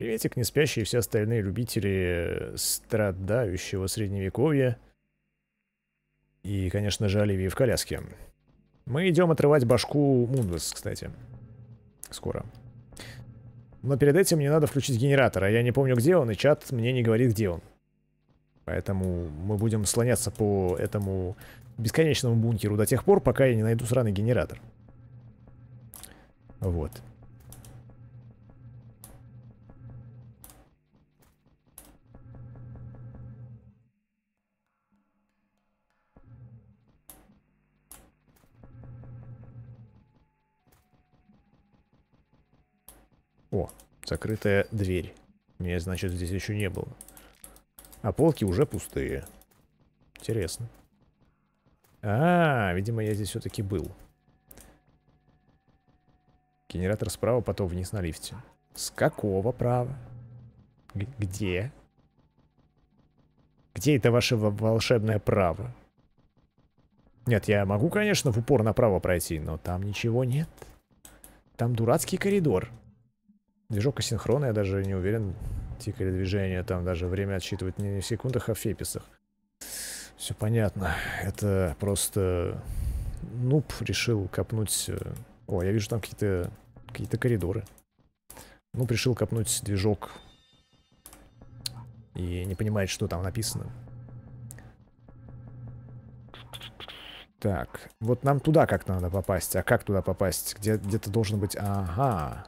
Приветик, не спящие и все остальные любители э, страдающего средневековья. И, конечно же, Оливии в коляске. Мы идем отрывать башку Мундус, кстати. Скоро. Но перед этим мне надо включить генератор, а я не помню, где он, и чат мне не говорит, где он. Поэтому мы будем слоняться по этому бесконечному бункеру до тех пор, пока я не найду сраный генератор. Вот. О, закрытая дверь. Меня, значит, здесь еще не было. А полки уже пустые. Интересно. А, видимо, я здесь все-таки был. Генератор справа, потом вниз на лифте. С какого права? Г где? Где это ваше волшебное право? Нет, я могу, конечно, в упор направо пройти, но там ничего нет. Там дурацкий коридор. Движок асинхронный, я даже не уверен. Тикали движения, там даже время отсчитывать не в секундах, а в феписах. Все понятно. Это просто... Нуб решил копнуть... Э, о, я вижу там какие-то какие, -то... коридоры. Ну, решил копнуть движок и не понимает, что там написано. Так, вот нам туда как-то надо попасть. А как туда попасть? Где-то где, где должен быть... Ага.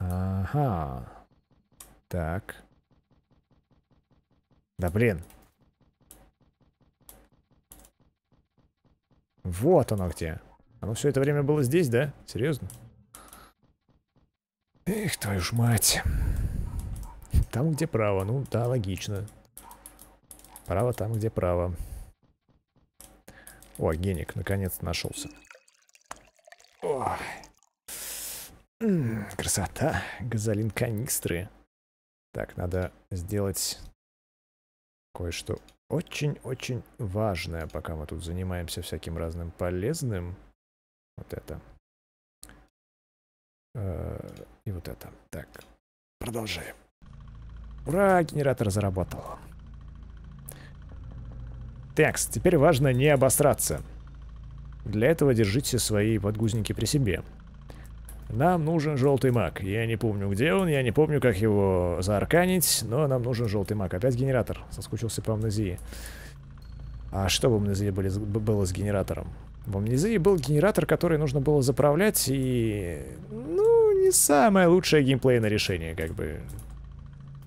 Ага. Так. Да блин. Вот оно где. Оно все это время было здесь, да? Серьезно? Эх, твою ж мать. Там, где право. Ну, да, логично. Право там, где право. О, геник, наконец нашелся. Ой красота. Газолин канистры. Так, надо сделать кое-что очень-очень важное, пока мы тут занимаемся всяким разным полезным. Вот это. Э, и вот это. Так, продолжаем. Ура, генератор заработал. Так, теперь важно не обосраться. Для этого держите свои подгузники при себе. Нам нужен желтый маг. Я не помню, где он, я не помню, как его заарканить, но нам нужен желтый маг. Опять генератор. Соскучился по амнезии. А что в амнезии были, было с генератором? В амнезии был генератор, который нужно было заправлять, и... Ну, не самое лучшее геймплейное решение, как бы.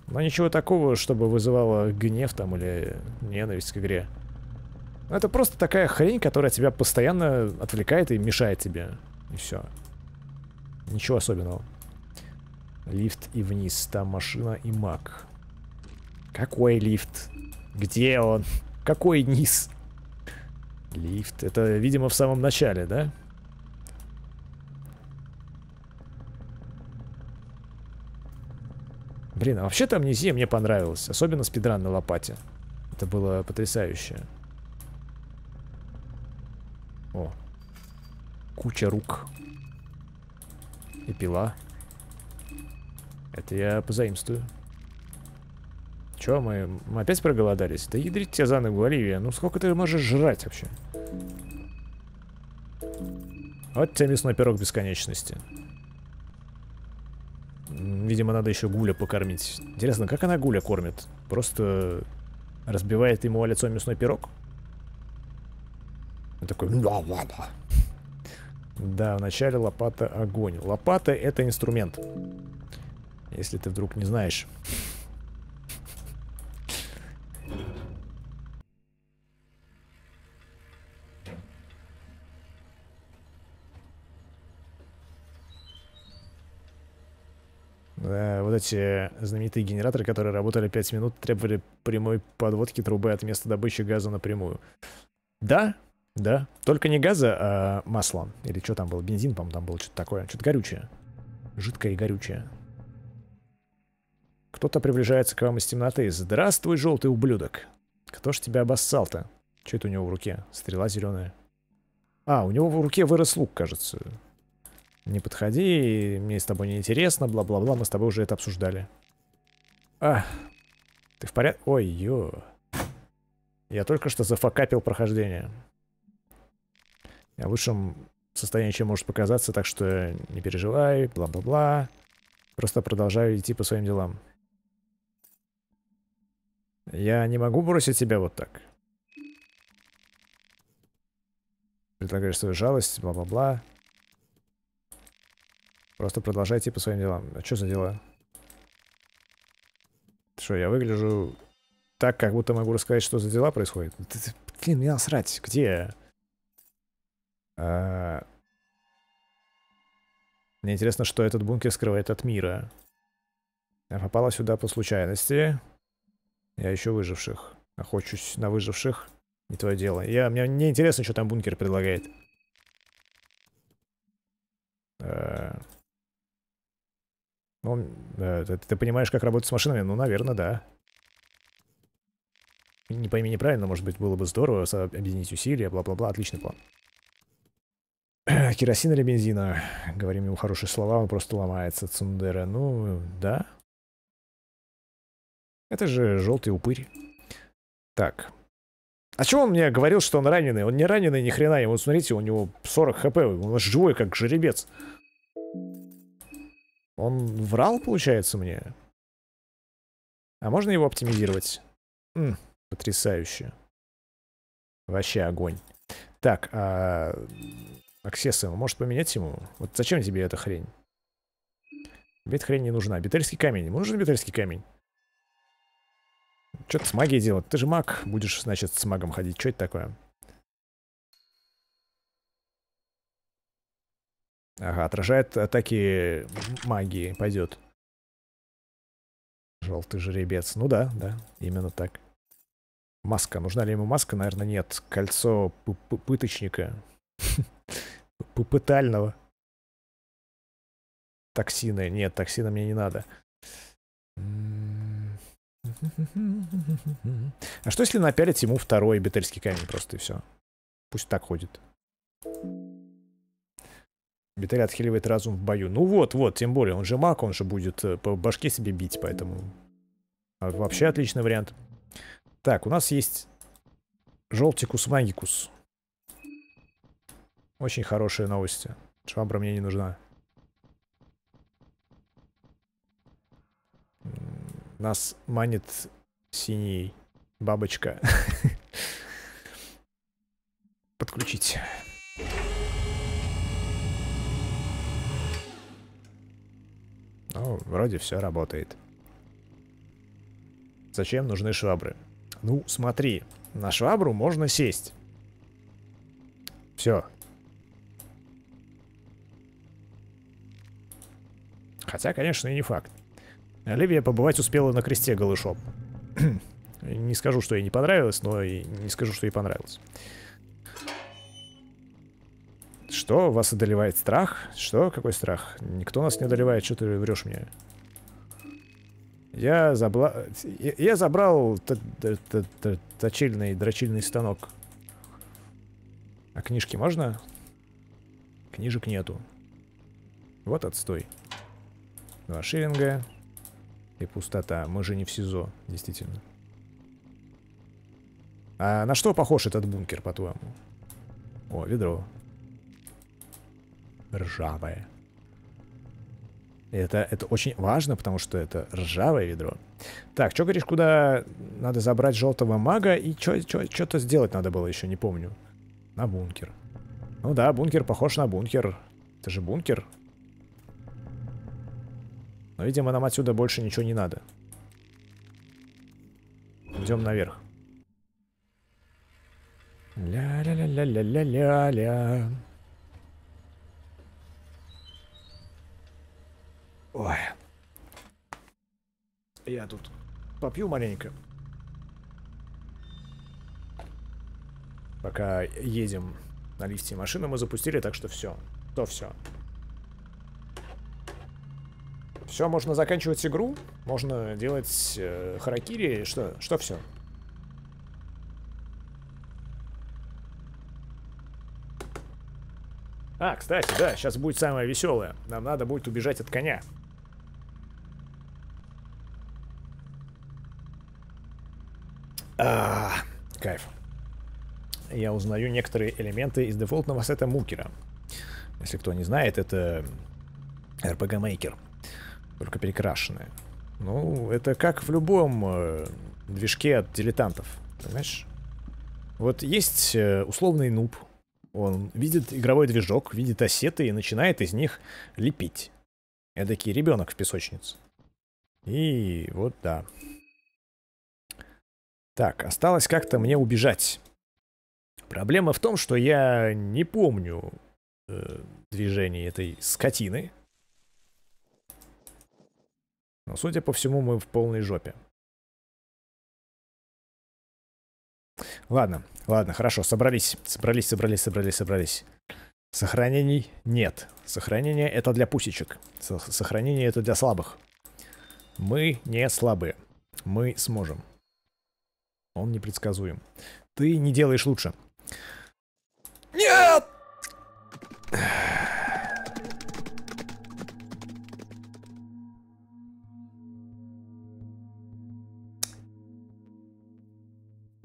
Но ничего такого, чтобы вызывало гнев там или ненависть к игре. Это просто такая хрень, которая тебя постоянно отвлекает и мешает тебе. И все. Ничего особенного. Лифт и вниз. Там машина и маг. Какой лифт? Где он? Какой низ? Лифт. Это, видимо, в самом начале, да? Блин, а вообще там низи мне понравилось, Особенно спидран на лопате. Это было потрясающе. О. Куча рук. И пила. Это я позаимствую. Чё, мы, мы опять проголодались? Да ядрить тебя заново, Оливия. Ну сколько ты можешь жрать вообще? Вот тебе мясной пирог бесконечности. Видимо, надо еще Гуля покормить. Интересно, как она Гуля кормит? Просто разбивает ему о лицо мясной пирог? Он такой... Да, вначале лопата огонь. Лопата это инструмент. Если ты вдруг не знаешь. Да, вот эти знаменитые генераторы, которые работали 5 минут, требовали прямой подводки трубы от места добычи газа напрямую. Да, да, только не газа, а масло. Или что там было, бензин, по-моему, там было что-то такое. Что-то горючее. Жидкое и горючее. Кто-то приближается к вам из темноты. Здравствуй, желтый ублюдок. Кто ж тебя обоссал-то? Что это у него в руке? Стрела зеленая. А, у него в руке вырос лук, кажется. Не подходи, мне с тобой неинтересно, бла-бла-бла, мы с тобой уже это обсуждали. А, ты в порядке? Ой, ё. Я только что зафакапил прохождение в лучшем состоянии, чем может показаться, так что не переживай, бла-бла-бла. Просто продолжаю идти по своим делам. Я не могу бросить тебя вот так. Предлагаешь свою жалость, бла-бла-бла. Просто продолжай идти по своим делам. А что за дела? Что, я выгляжу так, как будто могу рассказать, что за дела происходят? Блин, мне насрать. Где я? А, мне интересно, что этот бункер скрывает от мира. Я попала сюда по случайности. Я еще выживших. Охочусь на выживших. Не твое дело. Я, мне не интересно, что там бункер предлагает. Э, ну, э, ты, ты понимаешь, как работать с машинами? Ну, наверное, да. Не пойми неправильно, может быть, было бы здорово объединить усилия, бла-бла-бла. Отличный план. Керосин или бензина? Говорим ему хорошие слова, он просто ломается. Цундера. Ну, да. Это же желтый упырь. Так. А чего он мне говорил, что он раненый? Он не раненый, ни хрена. Ему, вот смотрите, у него 40 хп. Он живой, как жеребец. Он врал, получается, мне? А можно его оптимизировать? М -м, потрясающе. Вообще огонь. Так, а... Аксессом. Может поменять ему? Вот зачем тебе эта хрень? Тебе эта хрень не нужна. Бетельский камень. Ему нужен бетельский камень. Что ты с магией делать? Ты же маг. Будешь, значит, с магом ходить. Что это такое? Ага, отражает атаки магии. Пойдет. Желтый жеребец. Ну да, да, именно так. Маска. Нужна ли ему маска? Наверное, нет. Кольцо пыточника. попытального. Токсины. Нет, токсина мне не надо. А что если напялить ему второй бетельский камень просто и все? Пусть так ходит. Бетель отхиливает разум в бою. Ну вот, вот, тем более, он же маг, он же будет э, по башке себе бить, поэтому... А, вообще отличный вариант. Так, у нас есть желтикус магикус. Очень хорошие новости. Швабра мне не нужна. Нас манит синий бабочка. Подключить. Ну, вроде все работает. Зачем нужны швабры? Ну, смотри, на швабру можно сесть. Все, Хотя, конечно, и не факт. Оливия побывать успела на кресте голышом. не скажу, что ей не понравилось, но и не скажу, что ей понравилось. Что? Вас одолевает страх? Что? Какой страх? Никто нас не одолевает, что ты врешь мне? Я, забла... я, я забрал т -т точильный, дрочильный станок. А книжки можно? Книжек нету. Вот отстой. Два шиллинга. И пустота. Мы же не в СИЗО, действительно. А на что похож этот бункер, по-твоему? О, ведро. Ржавое. Это, это очень важно, потому что это ржавое ведро. Так, что говоришь, куда надо забрать желтого мага и что-то сделать надо было еще, не помню. На бункер. Ну да, бункер похож на бункер. Это же бункер. Но, видимо, нам отсюда больше ничего не надо. Идем наверх. Ля-ля-ля-ля-ля-ля-ля. Ой. Я тут попью маленько. Пока едем на лифте машину, мы запустили, так что все. То все. Все, можно заканчивать игру, можно делать э, харакири, что, что все. А, кстати, да, сейчас будет самое веселое. Нам надо будет убежать от коня. А, кайф. Я узнаю некоторые элементы из дефолтного сета Мукера. Если кто не знает, это RPG Maker только перекрашенные. Ну, это как в любом э, движке от дилетантов, понимаешь? Вот есть э, условный нуб, он видит игровой движок, видит осеты и начинает из них лепить. Эдакий ребенок в песочнице. И вот да. Так, осталось как-то мне убежать. Проблема в том, что я не помню э, движение этой скотины. Но, судя по всему, мы в полной жопе. Ладно, ладно, хорошо, собрались. Собрались, собрались, собрались, собрались. Сохранений нет. Сохранение это для пусечек. Сохранение это для слабых. Мы не слабые. Мы сможем. Он непредсказуем. Ты не делаешь лучше. Нет!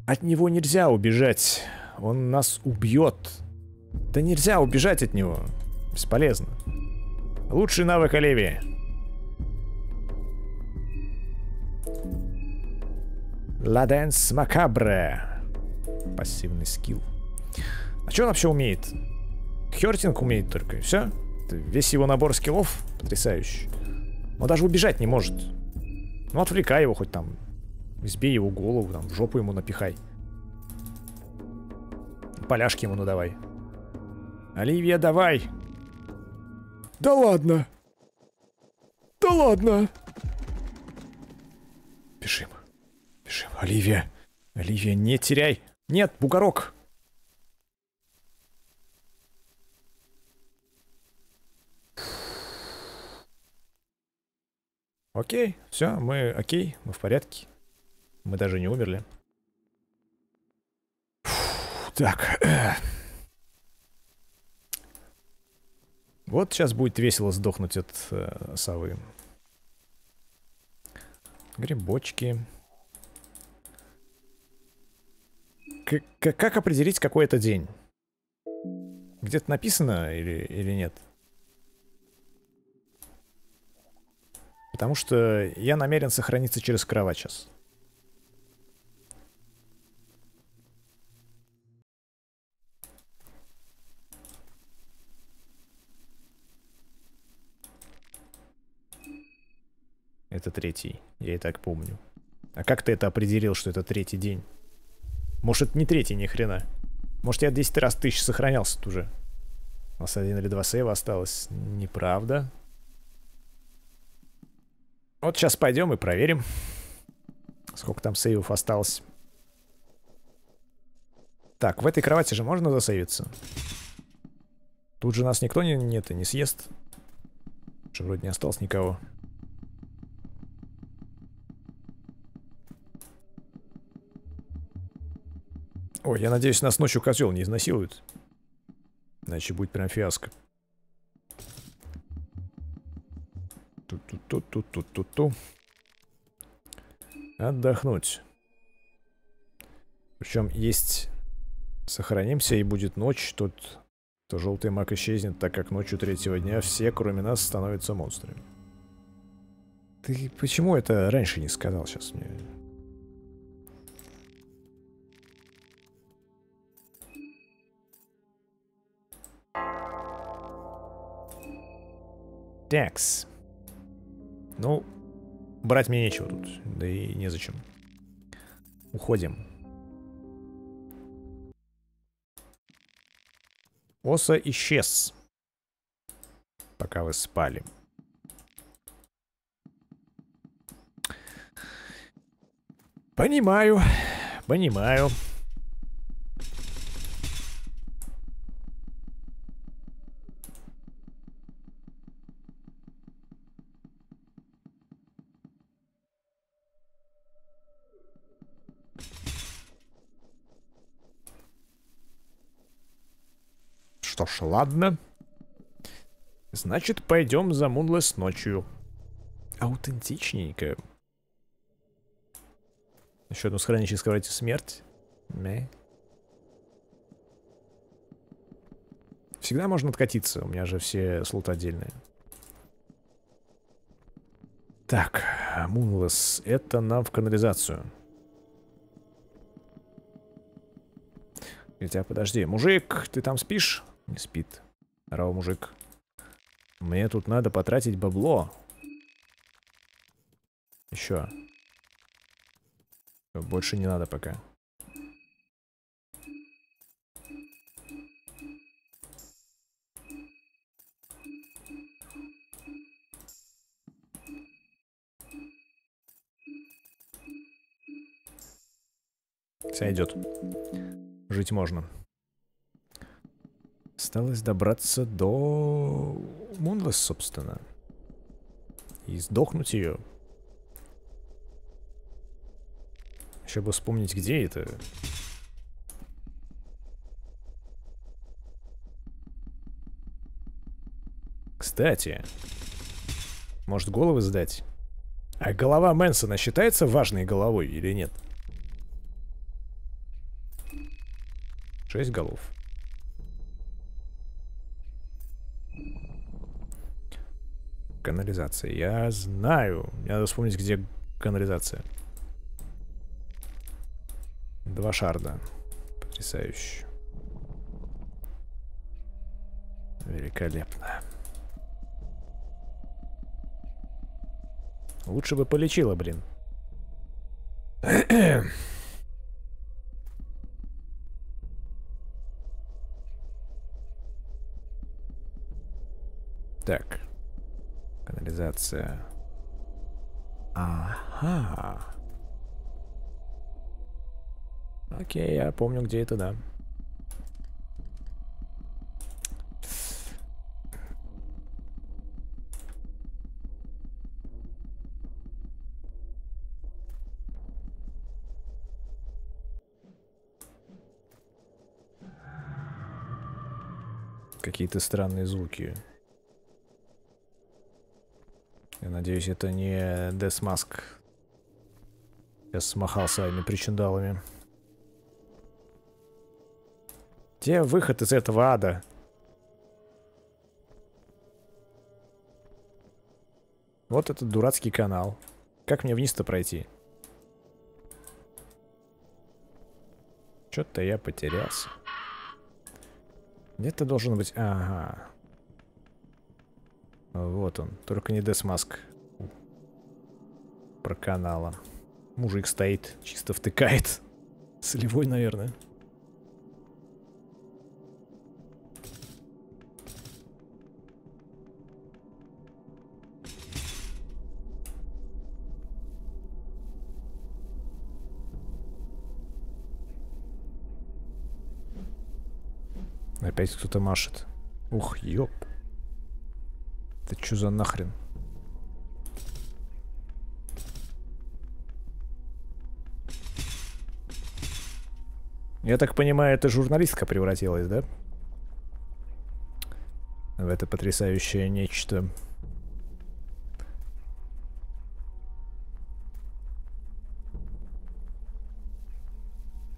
От него нельзя убежать. Он нас убьет. Да нельзя убежать от него. Бесполезно. Лучший навык Оливии. Ладенс Макабре. Пассивный скилл. А что он вообще умеет? Хёртинг умеет только, и все. Весь его набор скиллов потрясающий. Он даже убежать не может. Ну, отвлекай его хоть там. Избей его голову, там, в жопу ему напихай. Поляшки ему надавай. Оливия, давай! Да ладно! Да ладно! Бежим. Бежим. Оливия. Оливия, не теряй. Нет, бугорок. Окей, все, мы окей, мы в порядке. Мы даже не умерли. Фу, так. Э. Вот сейчас будет весело сдохнуть от э, совы. Грибочки. К как определить, какой это день? Где-то написано или, или нет? Потому что я намерен сохраниться через кровать сейчас. Это третий, я и так помню. А как ты это определил, что это третий день? Может, это не третий ни хрена? Может, я 10 раз тысяч сохранялся тут уже? У нас один или два сейва осталось. Неправда. Вот сейчас пойдем и проверим, сколько там сейвов осталось. Так, в этой кровати же можно засейвиться? Тут же нас никто не, нет, и не съест. вроде не осталось никого. Ой, я надеюсь, нас ночью козел не изнасилует. Иначе будет прям фиаско. Ту-ту-ту-ту-ту-ту-ту. Отдохнуть. Причем есть... Сохранимся, и будет ночь. Тут то желтый маг исчезнет, так как ночью третьего дня все, кроме нас, становятся монстрами. Ты почему это раньше не сказал сейчас мне? Такс. Ну, брать мне нечего тут, да и незачем. Уходим. Оса исчез, пока вы спали. Понимаю, понимаю. ж, ладно. Значит, пойдем за Мунлес ночью. Аутентичненько. Еще одну сохранить и скрывайте смерть. Не. Всегда можно откатиться. У меня же все слоты отдельные. Так, Мунлес, это нам в канализацию. Хотя, подожди, мужик, ты там спишь? Не спит. Здорово, мужик. Мне тут надо потратить бабло. Еще. Больше не надо пока. Сойдет. Жить можно. Осталось добраться до Мунлес, собственно. И сдохнуть ее. Еще бы вспомнить, где это. Кстати, может головы сдать? А голова Мэнсона считается важной головой или нет? Шесть голов. Канализация. Я знаю. Мне надо вспомнить, где канализация. Два шарда. Потрясающе. Великолепно. Лучше бы полечила, блин. Так. Канализация. Ага. Окей, я помню, где это, да. Какие-то странные звуки. Я надеюсь, это не Десмаск. Я смахал своими причиндалами. Где выход из этого ада? Вот этот дурацкий канал. Как мне вниз-то пройти? Что-то я потерялся. Где-то должен быть... Ага. Вот он. Только не Десмаск. Про канала. Мужик стоит, чисто втыкает. Солевой, наверное. Опять кто-то машет. Ух, ёп. Это что за нахрен? Я так понимаю, это журналистка превратилась, да? В это потрясающее нечто.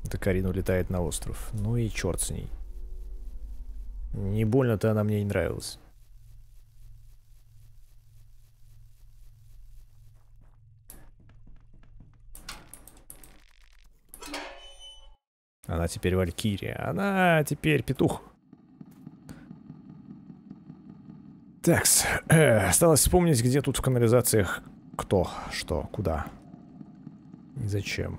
Это Карина улетает на остров. Ну и черт с ней. Не больно-то она мне не нравилась. Она теперь Валькирия. Она теперь петух. Так, э, осталось вспомнить, где тут в канализациях кто, что, куда. И зачем.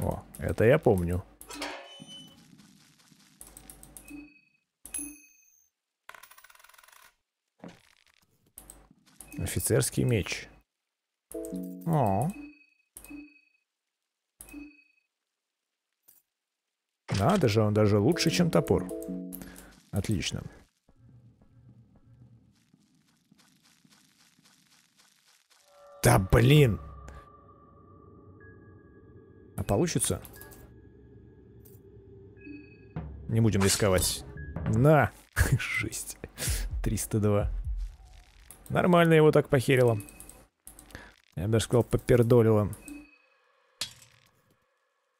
О, это я помню. Офицерский меч. О. Надо же, он даже лучше, чем топор. Отлично. Да блин! А получится? Не будем рисковать. На! 6. 302. Нормально его так похерило. Я бы даже сказал, попердолило.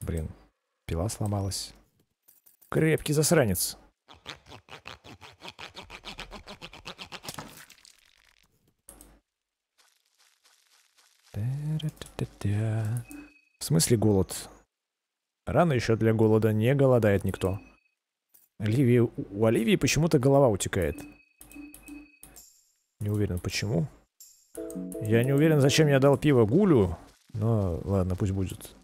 Блин, пила сломалась. Крепкий засранец. В смысле голод? Рано еще для голода не голодает никто. Оливии... У Оливии почему-то голова утекает. Не уверен, почему. Я не уверен, зачем я дал пиво Гулю. Но ладно, пусть будет.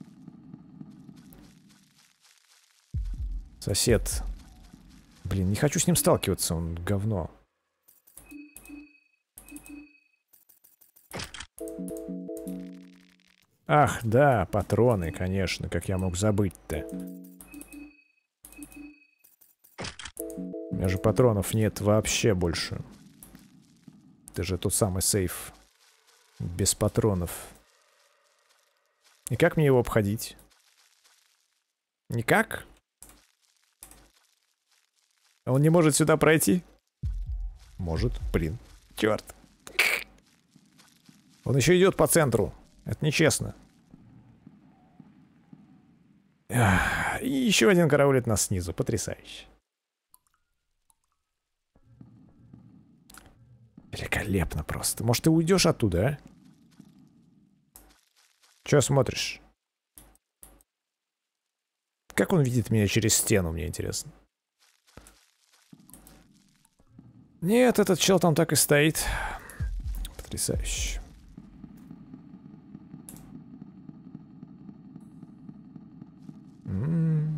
Сосед. Блин, не хочу с ним сталкиваться, он говно. Ах, да, патроны, конечно, как я мог забыть-то. У меня же патронов нет вообще больше. Это же тот самый сейф. Без патронов. И как мне его обходить? Никак? Он не может сюда пройти? Может, блин. Черт. Он еще идет по центру. Это нечестно. И еще один караулит нас снизу. Потрясающе. Великолепно просто. Может, ты уйдешь оттуда, а? Че смотришь? Как он видит меня через стену, мне интересно. Нет, этот чел там так и стоит. Потрясающе. М м-м.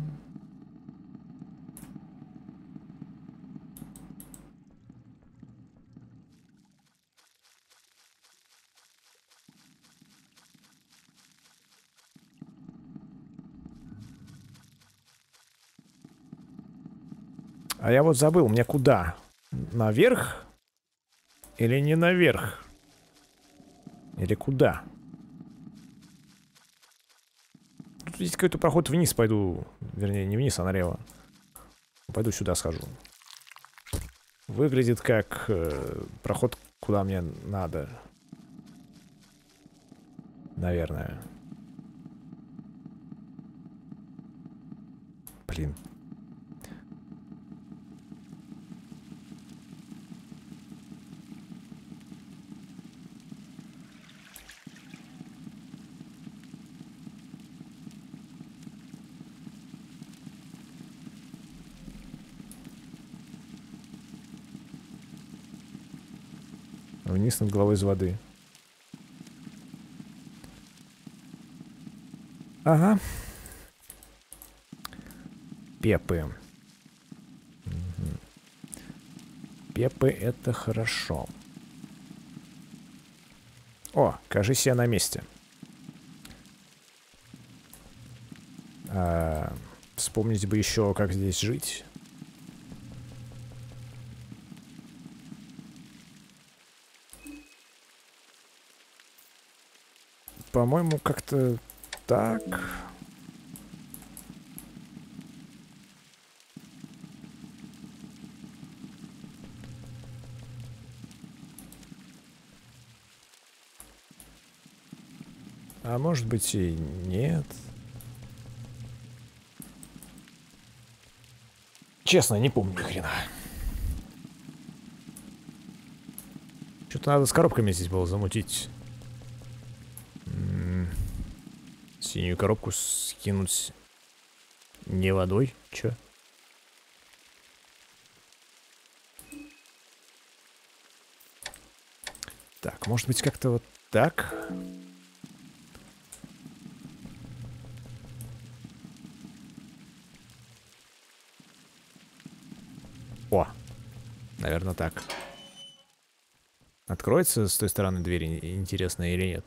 А я вот забыл, мне куда? Наверх? Или не наверх? Или куда? Тут есть какой-то проход вниз, пойду. Вернее, не вниз, а налево. Пойду сюда схожу. Выглядит как э, проход, куда мне надо. Наверное. Блин, вниз над головой из воды. Ага. Пепы. Угу. Пепы это хорошо. О, кажись, я на месте. А, вспомнить бы еще, как здесь жить. по-моему, как-то так. А может быть и нет. Честно, не помню ни хрена. Что-то надо с коробками здесь было замутить. Синюю коробку скинуть не водой? Чё? Так, может быть как-то вот так? О, наверное так. Откроется с той стороны дверь, интересно или нет?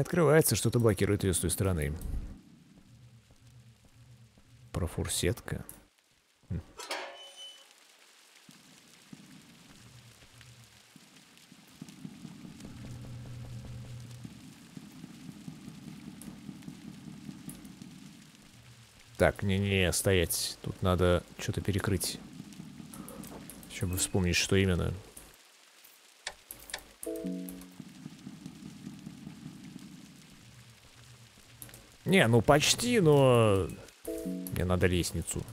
открывается, что-то блокирует ее с той стороны. Профурсетка. Хм. Так, не-не, стоять. Тут надо что-то перекрыть. Чтобы вспомнить, что именно. Не, ну почти, но... Мне надо лестницу.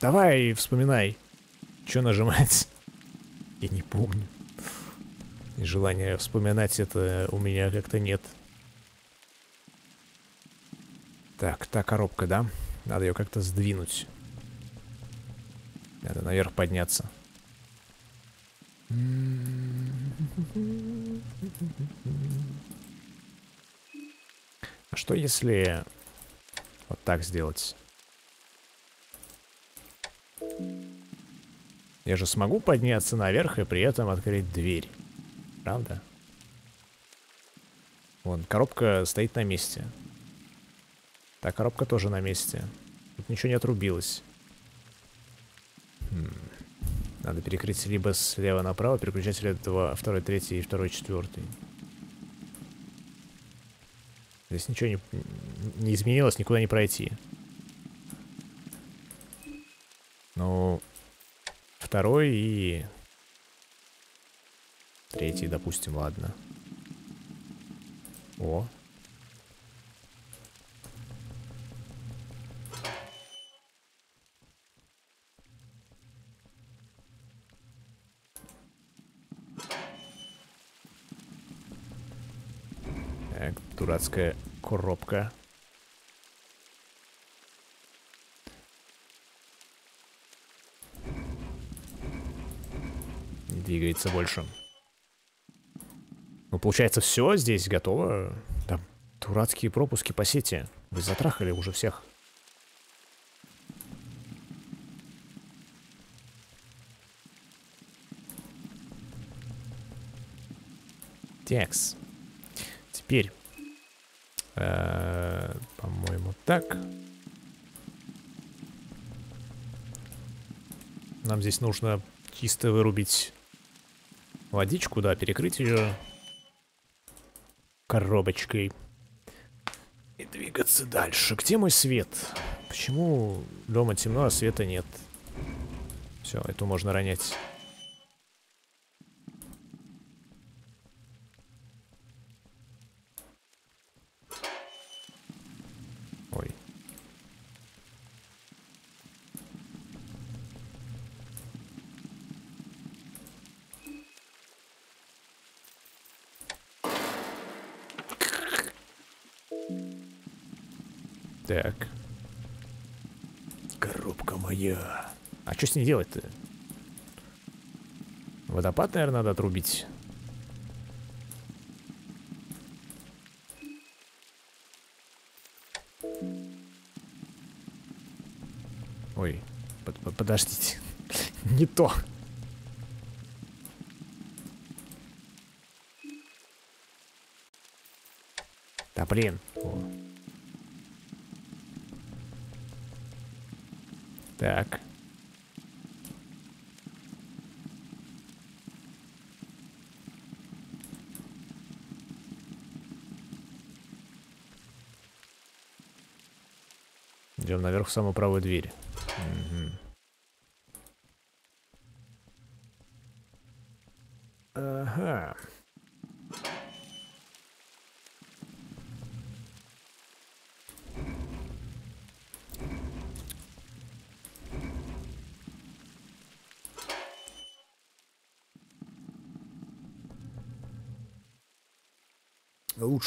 Давай, вспоминай. Что нажимать? Я не помню. И желания вспоминать это у меня как-то нет. Так, та коробка, да? Надо ее как-то сдвинуть. Надо наверх подняться что если вот так сделать? Я же смогу подняться наверх и при этом открыть дверь. Правда? Вон, коробка стоит на месте. Та коробка тоже на месте. Тут ничего не отрубилось. Хм. Надо перекрыть либо слева направо переключатели 2, 2, 3 и 2, 4 есть ничего не, не изменилось, никуда не пройти. Ну, второй и третий, допустим, ладно. О. Так, дурацкая коробка. Не двигается больше. Ну, получается, все здесь готово. Там дурацкие пропуски по сети. Вы затрахали уже всех. Текс. Теперь Э, по-моему, так. Нам здесь нужно чисто вырубить водичку, да, перекрыть ее коробочкой. И двигаться дальше. Где мой свет? Почему дома темно, а света нет? Все, эту можно ронять. Так. Коробка моя. А что с ней делать-то? Водопад, наверное, надо отрубить. Ой, под под подождите. Не то. Да блин. О. Так. Идем наверх в самую правую дверь. Угу.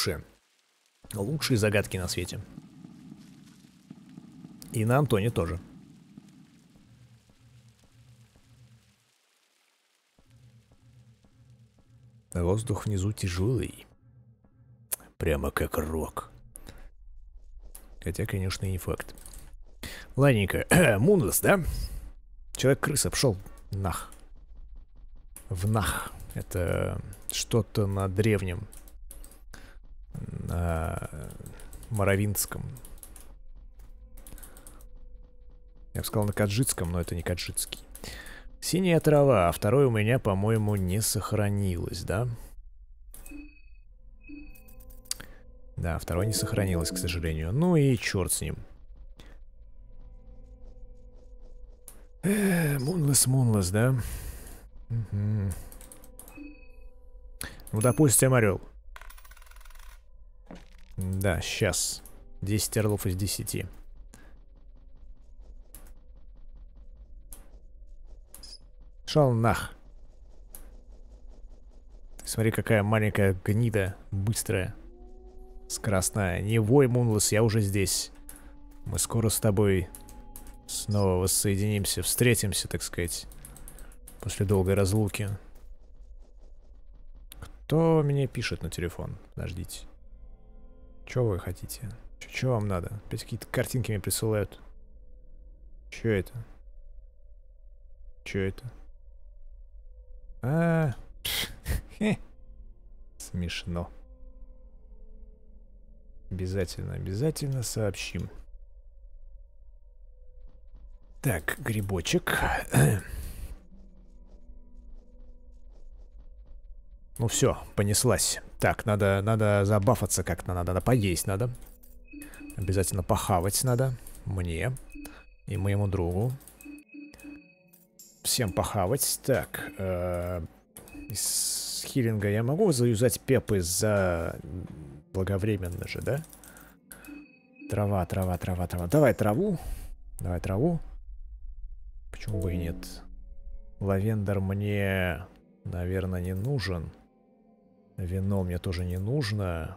лучшие. Лучшие загадки на свете. И на Антоне тоже. Воздух внизу тяжелый. Прямо как рок. Хотя, конечно, и не факт. Ладненько. Мунлес, да? Человек-крыса пошел нах. В нах. Это что-то на древнем Моровинском. Я бы сказал на каджитском, но это не каджитский. Синяя трава, а второй у меня, по-моему, не сохранилось, да? Да, второй не сохранилось, к сожалению. Ну и черт с ним. Э, мунлес, мунлес, да? Угу. Ну, допустим, орел. Да, сейчас. 10 орлов из 10. Шалнах. Ты смотри, какая маленькая гнида, быстрая. Скоростная. Не вой, Мунлас, я уже здесь. Мы скоро с тобой снова воссоединимся, встретимся, так сказать. После долгой разлуки. Кто мне пишет на телефон? Подождите. Чего вы хотите? Чего вам надо? Опять какие-то картинки мне присылают. Че это? Че это? А, -а, -а. смешно. Обязательно, обязательно сообщим. Так, грибочек. Ну все, понеслась. Так, надо, надо забафаться как-то, надо, надо поесть надо. Обязательно похавать надо. Мне и моему другу. Всем похавать. Так, э, из хилинга я могу заюзать пепы за благовременно же, да? Трава, трава, трава, трава. Давай траву. Давай траву. Почему бы и нет? Лавендер мне, наверное, не нужен. Вино мне тоже не нужно.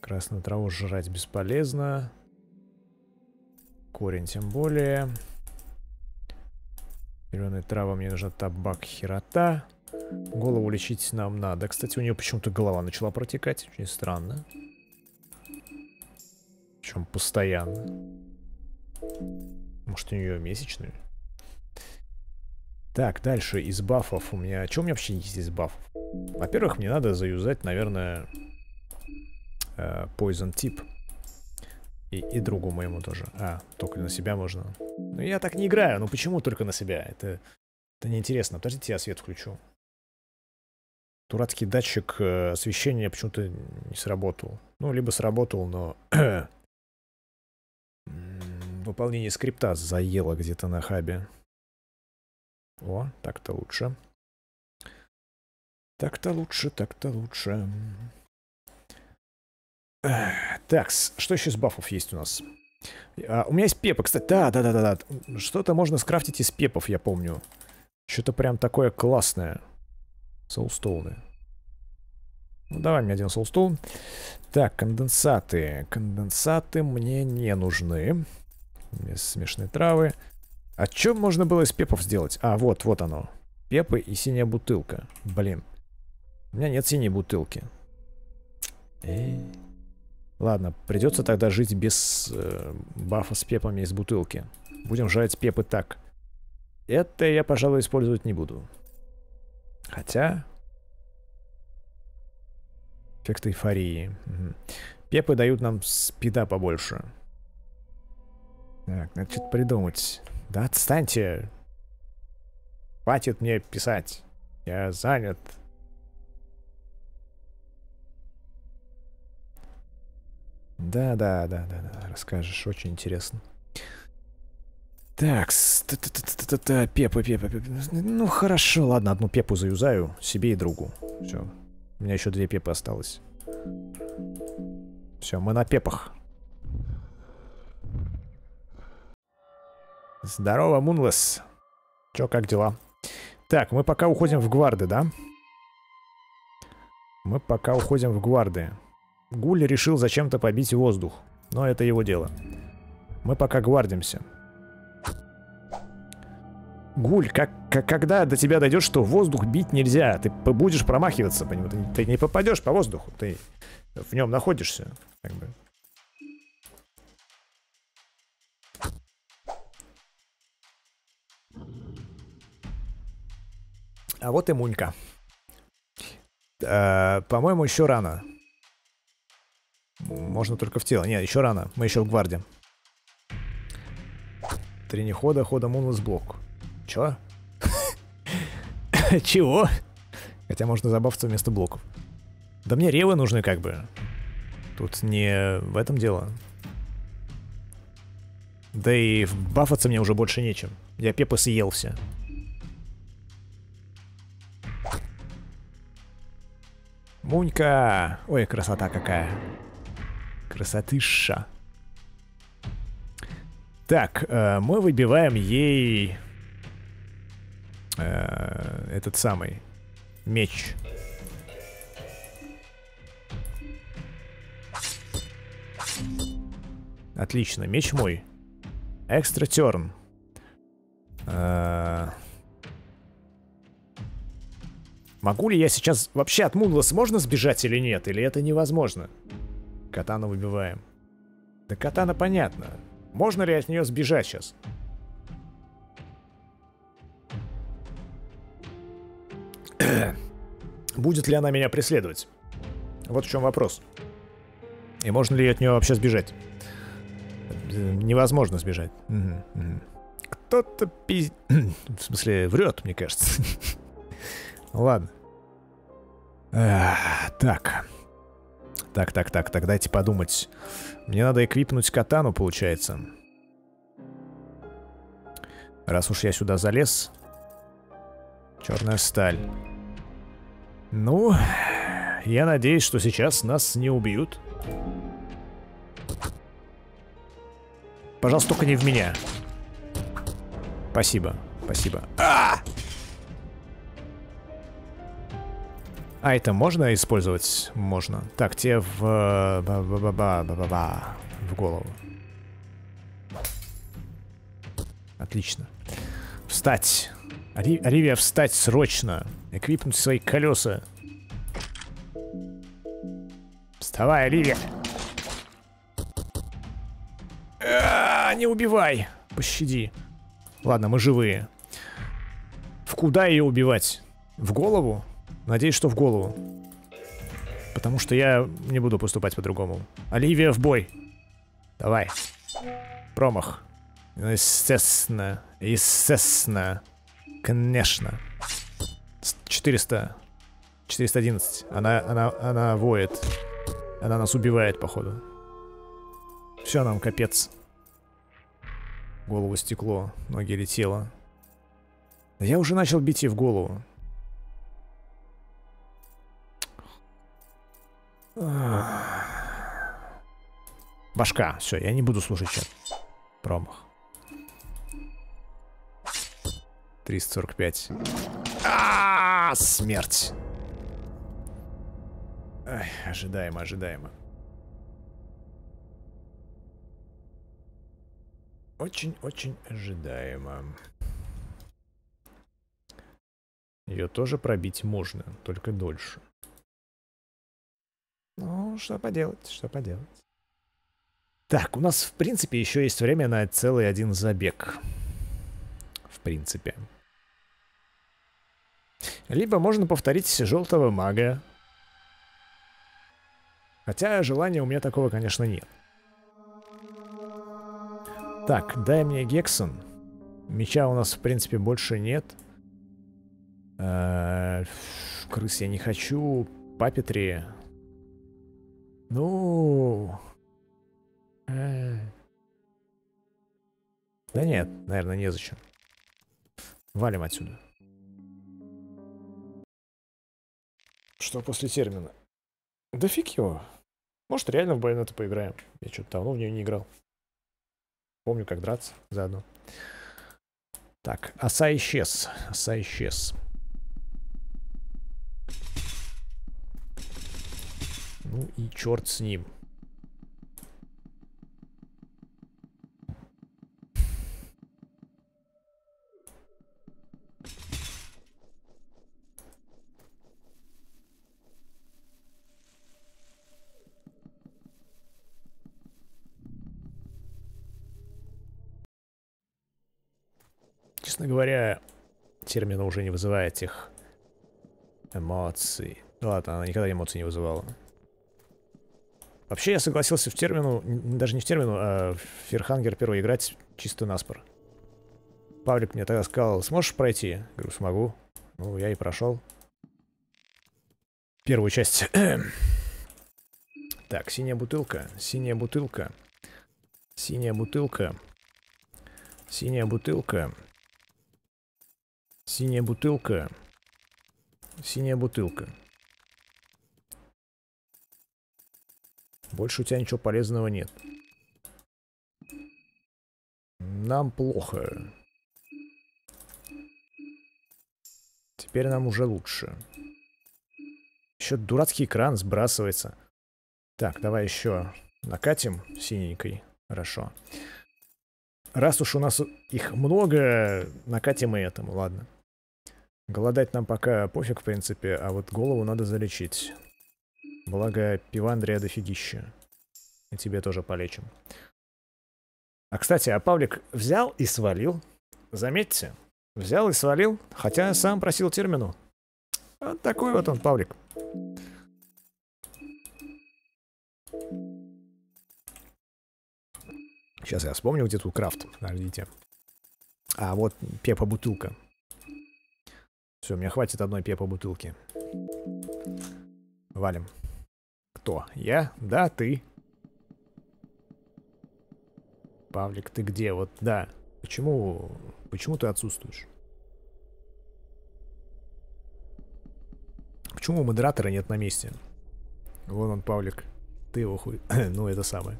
Красную траву жрать бесполезно. Корень тем более. Зеленая трава мне нужна табак херота. Голову лечить нам надо. Кстати, у нее почему-то голова начала протекать. Очень странно. Причем постоянно. Может, у нее месячные? Так, дальше из бафов у меня... Что у меня вообще есть из бафов? Во-первых, мне надо заюзать, наверное, э, Poison Tip. И, и другу моему тоже. А, только на себя можно. Ну я так не играю, ну почему только на себя? Это, это неинтересно. Подождите, я свет включу. Дурацкий датчик э, освещения почему-то не сработал. Ну, либо сработал, но... Выполнение скрипта заело где-то на хабе. О, так-то лучше. Так-то лучше, так-то лучше. Так, что еще из бафов есть у нас? А, у меня есть пепа, кстати. Да, да, да, да, да. Что-то можно скрафтить из пепов, я помню. Что-то прям такое классное. Соустоуны. Ну, давай мне один соустол. Так, конденсаты. Конденсаты мне не нужны. смешные травы. А что можно было из пепов сделать? А, вот, вот оно. Пепы и синяя бутылка. Блин. У меня нет синей бутылки. Эй. Ладно, придется тогда жить без э, бафа с пепами из бутылки. Будем жрать пепы так. Это я, пожалуй, использовать не буду. Хотя... Эффект эйфории. Угу. Пепы дают нам спида побольше. Так, значит, придумать... Да отстаньте! Хватит мне писать. Я занят. Да, да, да, да, да, расскажешь, очень интересно. Так, та -та -та -та -та, пепа, пепа, пепа. Ну хорошо, ладно, одну пепу заюзаю себе и другу. Все. У меня еще две пепы осталось. Все, мы на пепах. Здорово, Мунлес. Чё, как дела? Так, мы пока уходим в гварды, да? Мы пока уходим в гварды. Гуль решил зачем-то побить воздух. Но это его дело. Мы пока гвардимся. Гуль, как, как, когда до тебя дойдет, что воздух бить нельзя, ты будешь промахиваться по нему, ты, ты не попадешь по воздуху, ты в нем находишься. Как бы. А вот и Мунька. Э, по-моему, еще рано. Можно только в тело. Нет, еще рано. Мы еще в гвардии. Три нехода, хода мунус блок. Чё? Чего? Хотя можно забавиться вместо блоков. Да мне ревы нужны как бы. Тут не в этом дело. Да и бафаться мне уже больше нечем. Я пепы съел все. Мунька, Ой, красота какая. Красотыша. Так, э, мы выбиваем ей э, этот самый меч. Отлично, меч мой. Экстра терн. Э, Могу ли я сейчас вообще от Мунлас можно сбежать или нет? Или это невозможно? Катану выбиваем. Да катана понятно. Можно ли от нее сбежать сейчас? Будет ли она меня преследовать? Вот в чем вопрос. И можно ли от нее вообще сбежать? Невозможно сбежать. Кто-то пиз... в смысле, врет, мне кажется. Ладно так. Так, так, так, так, дайте подумать. Мне надо эквипнуть катану, получается. Раз уж я сюда залез. Черная сталь. Ну, я надеюсь, что сейчас нас не убьют. Пожалуйста, только не в меня. Спасибо, спасибо. А! -а, -а! А это можно использовать? Можно. Так, тебе в... В голову. Отлично. Встать. Ривия, встать срочно. Эквипнуть свои колеса. Вставай, Оливия. А, не убивай. Пощади. Ладно, мы живые. В куда ее убивать? В голову? Надеюсь, что в голову. Потому что я не буду поступать по-другому. Оливия в бой. Давай. Промах. Естественно. Естественно. Конечно. 400. 411. Она, она, она воет. Она нас убивает, походу. Все, нам капец. Голову стекло, ноги летело. Я уже начал бить ей в голову. Башка. Все, я не буду слушать чат. Промах. 345. А, -а, -а смерть. Ай, ожидаемо, ожидаемо. Очень-очень ожидаемо. Ее тоже пробить можно, только дольше. Ну, что поделать, что поделать. Так, у нас, в принципе, еще есть время на целый один забег. В принципе. Либо можно повторить желтого мага. Хотя желания у меня такого, конечно, нет. Так, дай мне Гексон. Меча у нас, в принципе, больше нет. Э, крыс я не хочу. Папетри ну... Э... Да нет, наверное, незачем. Валим отсюда. Что после термина? Да фиг его. Может, реально в байонету поиграем. Я что-то давно в нее не играл. Помню, как драться заодно. Так, оса исчез. Оса исчез. Ну и черт с ним. Честно говоря, термина уже не вызывает тех эмоций. Да ну ладно, она никогда эмоций не вызывала. Вообще я согласился в термину, даже не в термину, а в Ферхангер первый играть чисто наспор. Павлик мне тогда сказал, сможешь пройти? Я говорю, смогу. Ну, я и прошел. Первую часть. так, синяя бутылка, синяя бутылка, синяя бутылка, синяя бутылка, синяя бутылка, синяя бутылка. Больше у тебя ничего полезного нет. Нам плохо. Теперь нам уже лучше. Еще дурацкий экран сбрасывается. Так, давай еще накатим синенькой. Хорошо. Раз уж у нас их много, накатим и этому, ладно. Голодать нам пока пофиг, в принципе, а вот голову надо залечить. Благо, пивандрия дофигища. И тебе тоже полечим. А, кстати, а Павлик взял и свалил. Заметьте, взял и свалил, хотя сам просил термину. Вот такой вот он, Павлик. Сейчас я вспомню, где тут крафт. Подождите. А, вот пепа-бутылка. Все, мне хватит одной пепа-бутылки. Валим. Кто? Я? Да, ты. Павлик, ты где? Вот, да. Почему... Почему ты отсутствуешь? Почему у модератора нет на месте? Вон он, Павлик. Ты его хуй... ну, это самое.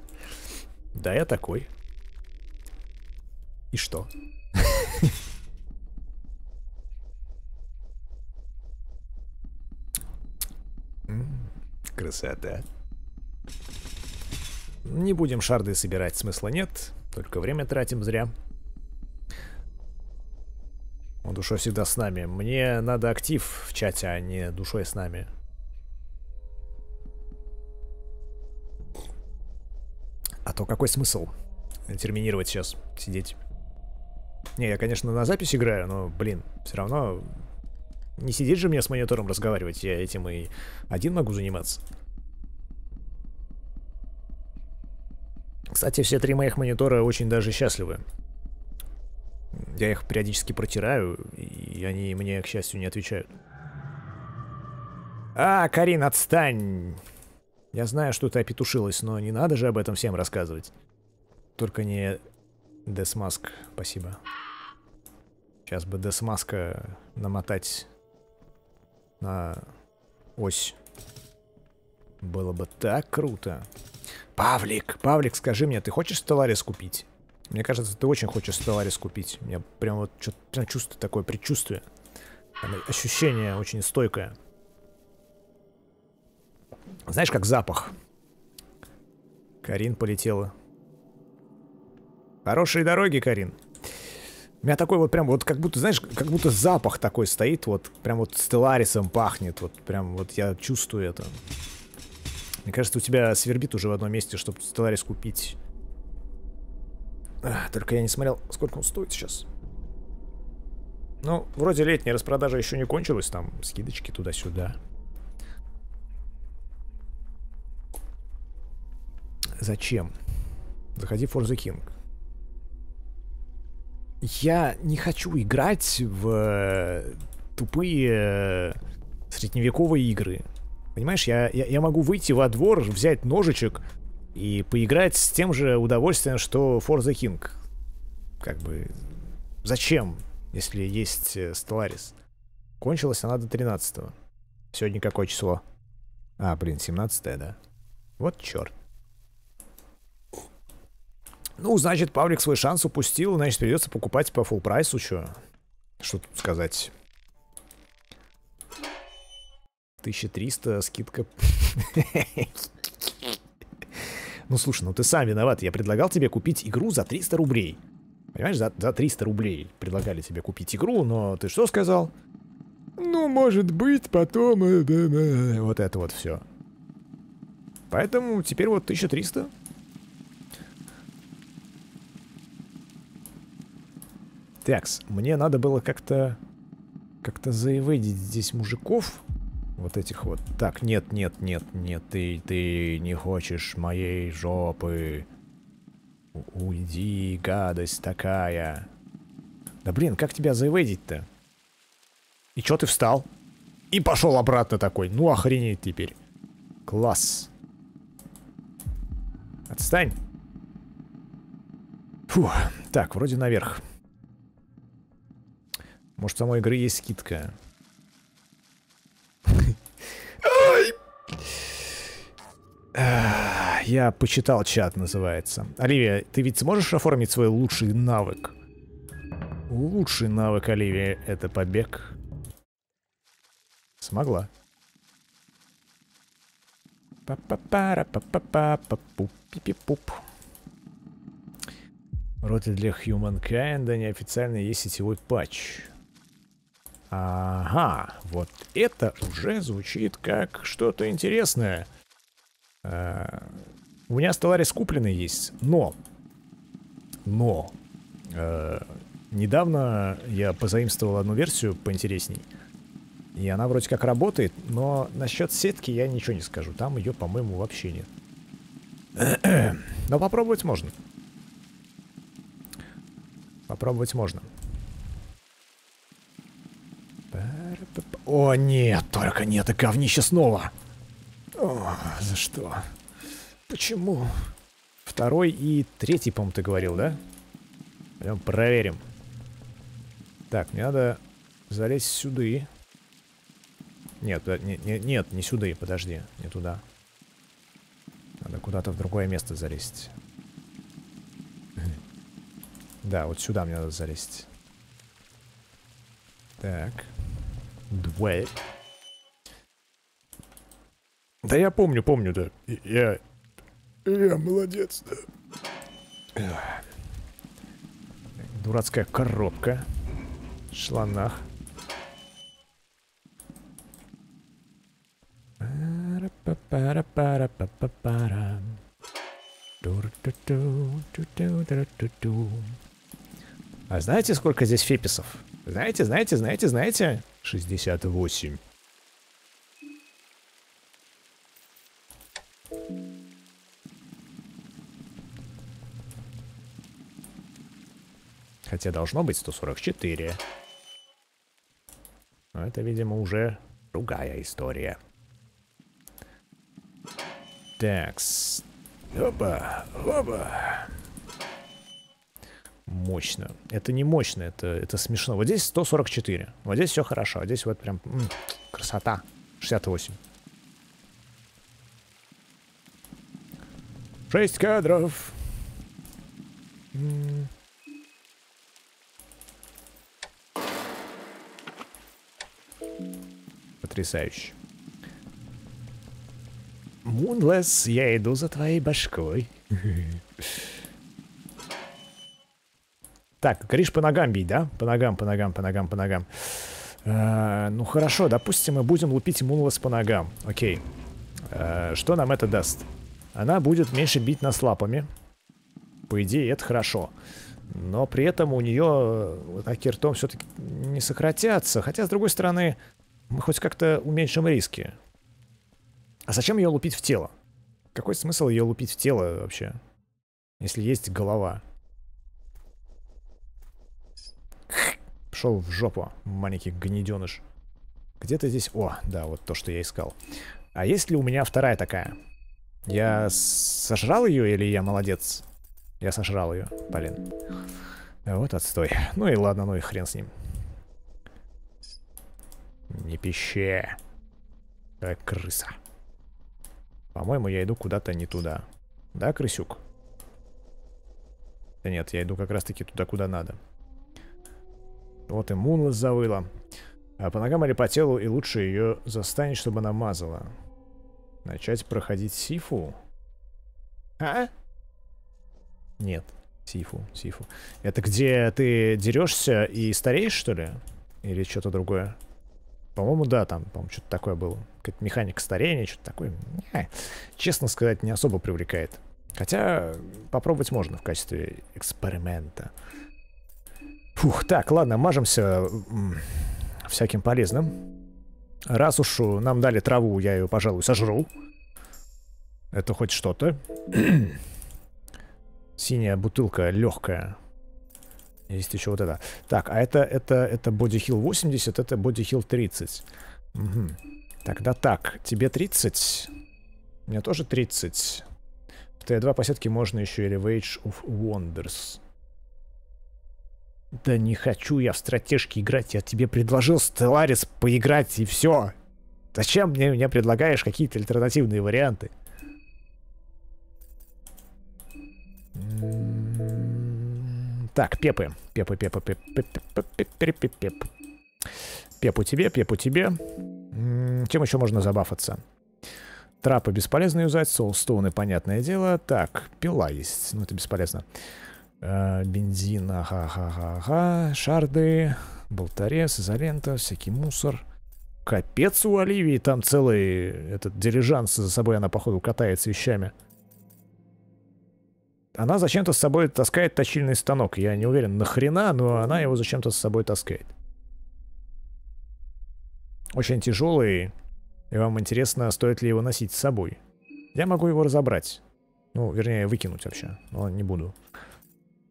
Да, я такой. И что? красота. Не будем шарды собирать, смысла нет. Только время тратим зря. Он душой всегда с нами. Мне надо актив в чате, а не душой с нами. А то какой смысл терминировать сейчас, сидеть? Не, я, конечно, на запись играю, но, блин, все равно не сидеть же мне с монитором разговаривать, я этим и один могу заниматься. Кстати, все три моих монитора очень даже счастливы. Я их периодически протираю, и они мне, к счастью, не отвечают. А, Карин, отстань! Я знаю, что ты опетушилась, но не надо же об этом всем рассказывать. Только не Десмаск, спасибо. Сейчас бы Десмаска намотать на ось. Было бы так круто. Павлик, Павлик, скажи мне, ты хочешь Стелларис купить? Мне кажется, ты очень хочешь Стелларис купить. У меня прям вот что-то чувство такое, предчувствие. Там ощущение очень стойкое. Знаешь, как запах. Карин полетела. Хорошие дороги, Карин. У меня такой вот прям вот как будто, знаешь, как будто запах такой стоит, вот прям вот стелларисом пахнет, вот прям вот я чувствую это. Мне кажется, у тебя свербит уже в одном месте, чтобы стелларис купить. Только я не смотрел, сколько он стоит сейчас. Ну, вроде летняя распродажа еще не кончилась, там скидочки туда-сюда. Зачем? Заходи в For the King я не хочу играть в э, тупые э, средневековые игры. Понимаешь, я, я, я могу выйти во двор, взять ножичек и поиграть с тем же удовольствием, что Forza King. Как бы, зачем, если есть э, Stellaris? Кончилась она до 13 -го. Сегодня какое число? А, блин, 17 да. Вот черт. Ну, значит, Павлик свой шанс упустил, значит, придется покупать по фул прайсу, что? Что тут сказать? 1300 скидка. Ну, слушай, ну ты сам виноват. Я предлагал тебе купить игру за 300 рублей. Понимаешь, за, за 300 рублей предлагали тебе купить игру, но ты что сказал? Ну, может быть, потом... Э, вот это вот все. Поэтому теперь вот 1300. Такс, мне надо было как-то... Как-то заевыдить здесь мужиков. Вот этих вот. Так, нет, нет, нет, нет, ты, ты не хочешь моей жопы. уйди, гадость такая. Да блин, как тебя заевыдить-то? И чё ты встал? И пошел обратно такой. Ну охренеть теперь. Класс. Отстань. Фу, Так, вроде наверх. Может, в самой игры есть скидка. Я почитал чат, называется. Оливия, ты ведь сможешь оформить свой лучший навык? Лучший навык Оливии — это побег. Смогла. Па-па-пара, па-па-па, па-пуп, пи-пи-пуп. Роты для Humankind а неофициально есть сетевой патч. Ага, вот это уже звучит как что-то интересное. Э, у меня Stellaris купленный есть, но... Но... Э, недавно я позаимствовал одну версию поинтересней. И она вроде как работает, но насчет сетки я ничего не скажу. Там ее, по-моему, вообще нет. Но попробовать можно. Попробовать можно. О, нет, только не это говнище снова. О, за что? Почему? Второй и третий, по-моему, ты говорил, да? Пойдем проверим. Так, мне надо залезть сюда. Нет, не, не, нет, не сюда, подожди, не туда. Надо куда-то в другое место залезть. Да, вот сюда мне надо залезть. Так. Двое. Да я помню, помню, да. Я... Я молодец, да. Дурацкая коробка. Шланах. А знаете, сколько здесь феписов? Знаете, знаете, знаете, знаете? 68. Хотя должно быть 144. Но это, видимо, уже другая история. Так. Опа, опа мощно. Это не мощно, это, это смешно. Вот здесь 144. Вот здесь все хорошо. А здесь вот прям м -м, красота. 68. 6 кадров. М Потрясающе. Мунлес, я иду за твоей башкой. Так, говоришь, по ногам бить, да? По ногам, по ногам, по ногам, по ногам. Э, ну хорошо, допустим, мы будем лупить Мунлас по ногам. Окей. Э, что нам это даст? Она будет меньше бить нас лапами. По идее, это хорошо. Но при этом у нее атаки э, ртом все-таки не сократятся. Хотя, с другой стороны, мы хоть как-то уменьшим риски. А зачем ее лупить в тело? Какой смысл ее лупить в тело вообще? Если есть голова. Пошел в жопу, маленький гнеденыш. Где-то здесь... О, да, вот то, что я искал. А есть ли у меня вторая такая? Я сожрал ее или я молодец? Я сожрал ее, блин. Вот отстой. Ну и ладно, ну и хрен с ним. Не пище. Как крыса. По-моему, я иду куда-то не туда. Да, крысюк? Да нет, я иду как раз-таки туда, куда надо. Вот и Мунла завыла. А по ногам или по телу, и лучше ее застанет, чтобы она мазала. Начать проходить Сифу? А? Нет. Сифу, Сифу. Это где ты дерешься и стареешь, что ли? Или что-то другое? По-моему, да, там, по-моему, что-то такое было. Какая-то механика старения, что-то такое. Не, честно сказать, не особо привлекает. Хотя попробовать можно в качестве эксперимента. Фух, так, ладно, мажемся всяким полезным. Раз уж э, нам дали траву, я ее, пожалуй, сожру. Это хоть что-то. Синяя бутылка, легкая. Есть еще вот это. Так, а это, это, это Body Heal 80, это Body Heal 30. Угу. Тогда так, тебе 30. У меня тоже 30. В Т2 по можно еще Elevage of Wonders. Да не хочу я в стратежки играть. Я тебе предложил Стелларис поиграть и все. Зачем мне, мне предлагаешь какие-то альтернативные варианты? Так, Пепы. Пепы, Пепы, Пепы, Пепы, Пепы, Пепы. Пепу тебе, Пепу тебе. М-м, чем еще можно забафаться? Трапы бесполезно юзать, соулстоуны, понятное дело. Так, пила есть, но ну, это бесполезно. Э, бензин, ага, ага, ага, шарды, болторез, изолента, всякий мусор. Капец у Оливии, там целый этот дирижанс за собой она, походу, катает с вещами. Она зачем-то с собой таскает точильный станок. Я не уверен, нахрена, но она его зачем-то с собой таскает. Очень тяжелый, и вам интересно, стоит ли его носить с собой. Я могу его разобрать. Ну, вернее, выкинуть вообще. Но не буду.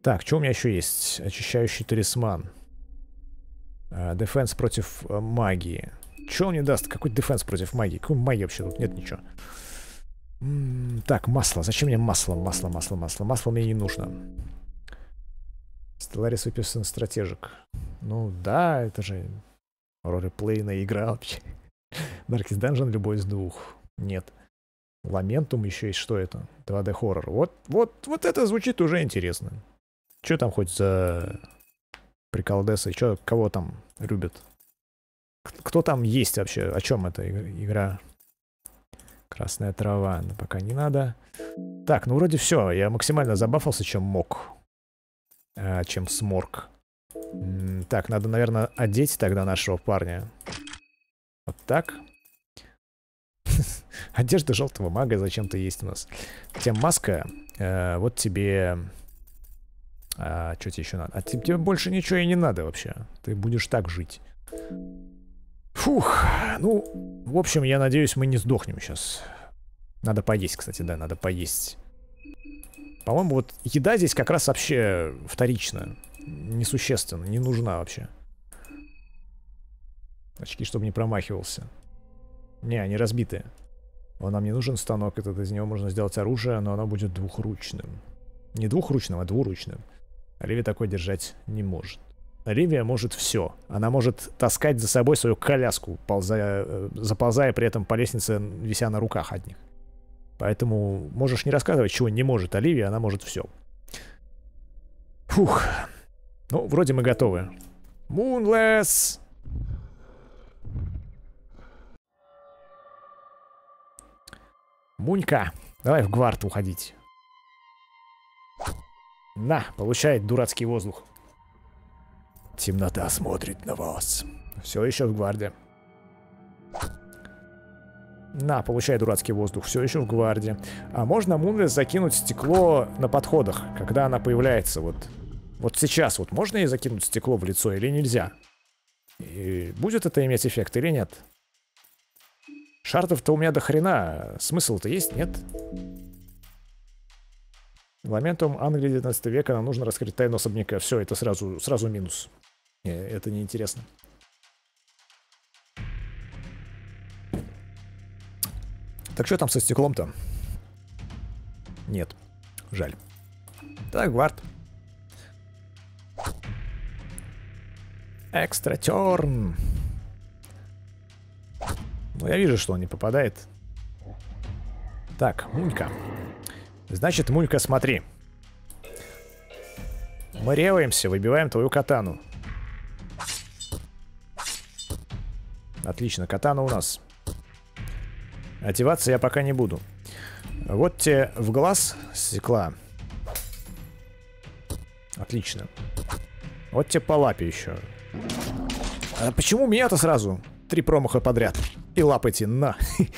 Так, что у меня еще есть? Очищающий талисман. А, дефенс против э, магии. Что он мне даст? Какой дефенс против магии? Какой магии вообще тут? Нет ничего. так, масло. Зачем мне масло? Масло, масло, масло. Масло мне не нужно. Stellaris выписан стратежик. Ну да, это же ролеплейная игра вообще. Darkest Dungeon любой из двух. Нет. Ламентум еще есть что это? 2D хоррор. Вот, вот, вот это звучит уже интересно. Что там хоть за приколдесы? Что, кого там любят? Кто там есть вообще? О чем эта игра? Красная трава. Ну, пока не надо. Так, ну вроде все. Я максимально забафался, чем мог. А, чем сморг. Так, надо, наверное, одеть тогда нашего парня. Вот так. Одежда желтого мага зачем-то есть у нас. Тем маска. Э, вот тебе а что тебе еще надо? А тебе больше ничего и не надо вообще. Ты будешь так жить. Фух, ну, в общем, я надеюсь, мы не сдохнем сейчас. Надо поесть, кстати, да, надо поесть. По-моему, вот еда здесь как раз вообще вторична. Несущественно, не нужна вообще. Очки, чтобы не промахивался. Не, они разбитые. Он нам не нужен станок этот, из него можно сделать оружие, но оно будет двухручным. Не двухручным, а двуручным. Оливия такой держать не может. Оливия может все. Она может таскать за собой свою коляску, ползая, э, заползая при этом по лестнице, вися на руках одних. Поэтому можешь не рассказывать, чего не может Оливия, она может все. Фух. Ну, вроде мы готовы. Мунлес! Мунька, давай в гвард уходить. На, получает дурацкий воздух. Темнота смотрит на вас. Все еще в гвардии. На, получай дурацкий воздух, все еще в гвардии. А можно Мунвес закинуть стекло на подходах, когда она появляется вот... Вот сейчас вот можно ей закинуть стекло в лицо или нельзя? И будет это иметь эффект или нет? Шартов-то у меня до хрена. Смысл-то есть, Нет. Ламентум Англии 19 века, нам нужно раскрыть тайну особняка. Все, это сразу, сразу минус. Не, это неинтересно. Так что там со стеклом-то? Нет. Жаль. Так, Вард. Экстра терн. Ну, я вижу, что он не попадает. Так, Мунька. Значит, Мулька, смотри. Мы реваемся, выбиваем твою катану. Отлично, катана у нас. Одеваться я пока не буду. Вот тебе в глаз стекла. Отлично. Вот тебе по лапе еще. А почему меня-то сразу? Три промаха подряд. И лапы на.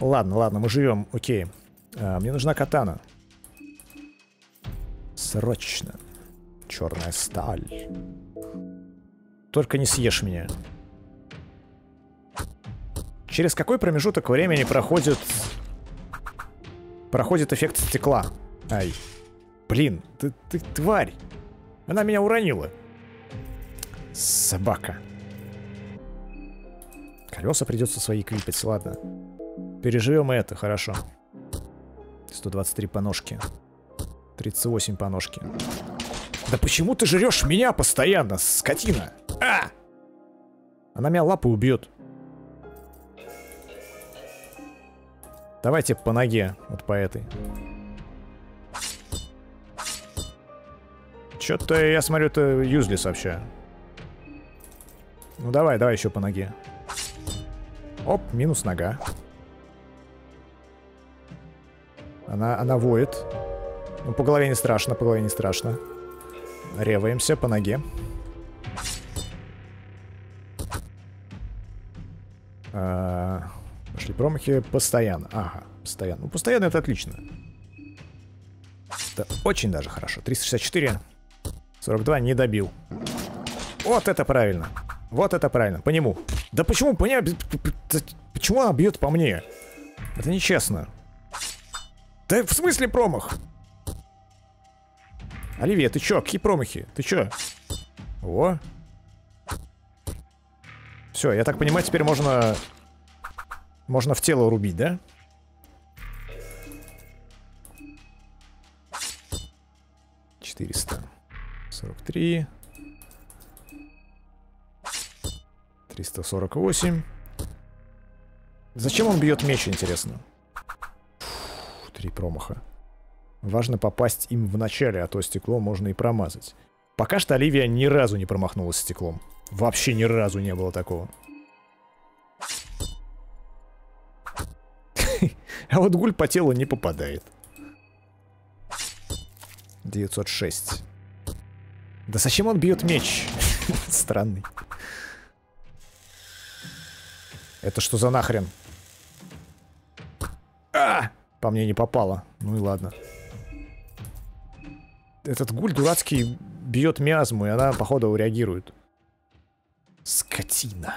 ладно, ладно, мы живем, окей. А, мне нужна катана. Срочно. Черная сталь. Только не съешь меня. Через какой промежуток времени проходит... Проходит эффект стекла? Ай. Блин, ты, ты тварь. Она меня уронила. Собака. Колеса придется свои клипать, ладно. Переживем и это, хорошо. Хорошо. 123 по ножке. 38 по ножке. Да почему ты жрешь меня постоянно, скотина? А! Она меня лапы убьет. Давайте по ноге, вот по этой. Что-то, я смотрю, это юзлис вообще. Ну давай, давай еще по ноге. Оп, минус нога. Она, она воет. Ну, по голове не страшно, по голове не страшно. Реваемся по ноге. А, пошли промахи постоянно. Ага, постоянно. Ну, постоянно это отлично. Это очень даже хорошо. 364. 42 не добил. Вот это правильно. Вот это правильно. По нему. Да почему по нему? Почему она бьет по мне? Это нечестно. Да в смысле промах? Оливия, ты чё? Какие промахи? Ты чё? О. Все, я так понимаю, теперь можно... Можно в тело рубить, да? Четыреста. Сорок три. Триста сорок восемь. Зачем он бьет меч, интересно? три промаха. Важно попасть им в начале, а то стекло можно и промазать. Пока что Оливия ни разу не промахнулась стеклом. Вообще ни разу не было такого. А вот гуль по телу не попадает. 906. Да зачем он бьет меч? Странный. Это что за нахрен? А! По мне не попало. Ну и ладно. Этот гуль дурацкий бьет миазму, и она, походу, реагирует. Скотина.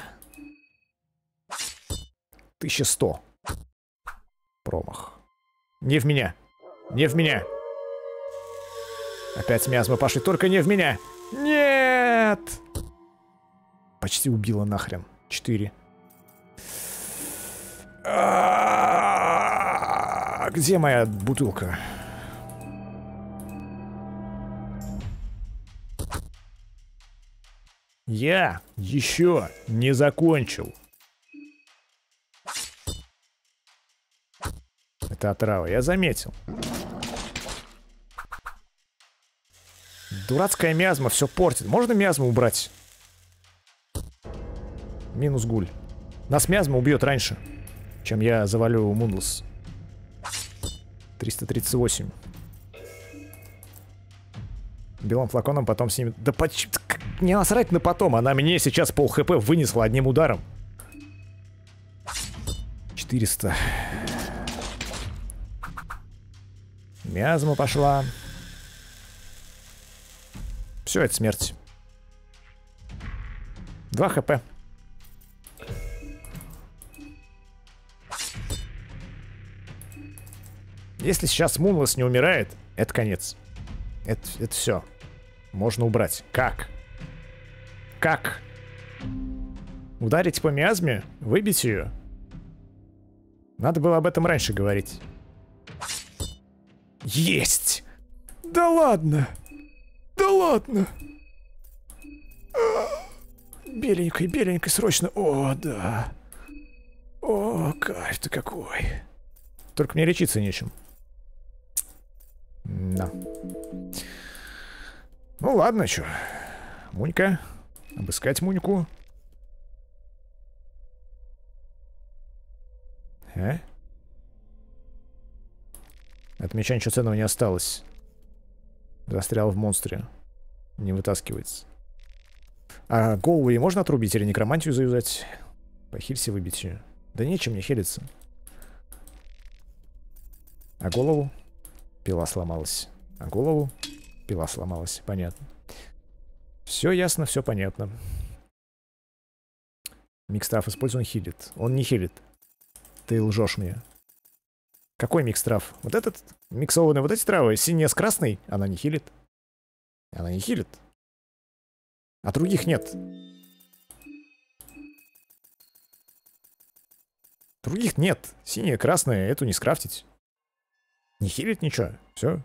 1100. Промах. Не в меня. Не в меня. Опять миазмы пошли, только не в меня. Нет! Почти убила нахрен. Четыре. А -а -а где моя бутылка? Я еще не закончил. Это отрава, я заметил. Дурацкая мязма все портит. Можно мязму убрать? Минус гуль. Нас мязма убьет раньше, чем я завалю Мунлс. 338. Белым флаконом потом с ним... Да поч... Не насрать на потом, она мне сейчас пол хп вынесла одним ударом. 400. Мязма пошла. Все, это смерть. 2 хп. Если сейчас Мунлас не умирает, это конец. Это, это все. Можно убрать. Как? Как? Ударить по миазме? Выбить ее? Надо было об этом раньше говорить. Есть! Да ладно! Да ладно! Беленькой, беленькой, срочно. О, да. О, кайф-то какой. Только мне лечиться нечем. Да. Ну ладно, что. Мунька. Обыскать Муньку. Э? От ничего ценного не осталось. Застрял в монстре. Не вытаскивается. А голову ей можно отрубить или некромантию завязать, По хильсе выбить ее. Да нечем не хилиться. А голову? Пила сломалась. А голову? Пила сломалась. Понятно. Все ясно, все понятно. Микстраф использован хилит. Он не хилит. Ты лжешь мне. Какой микстраф? Вот этот? Миксованный вот эти травы? Синяя с красной? Она не хилит. Она не хилит. А других нет. Других нет. Синяя, красная, эту не скрафтить. Не хилит ничего. Все.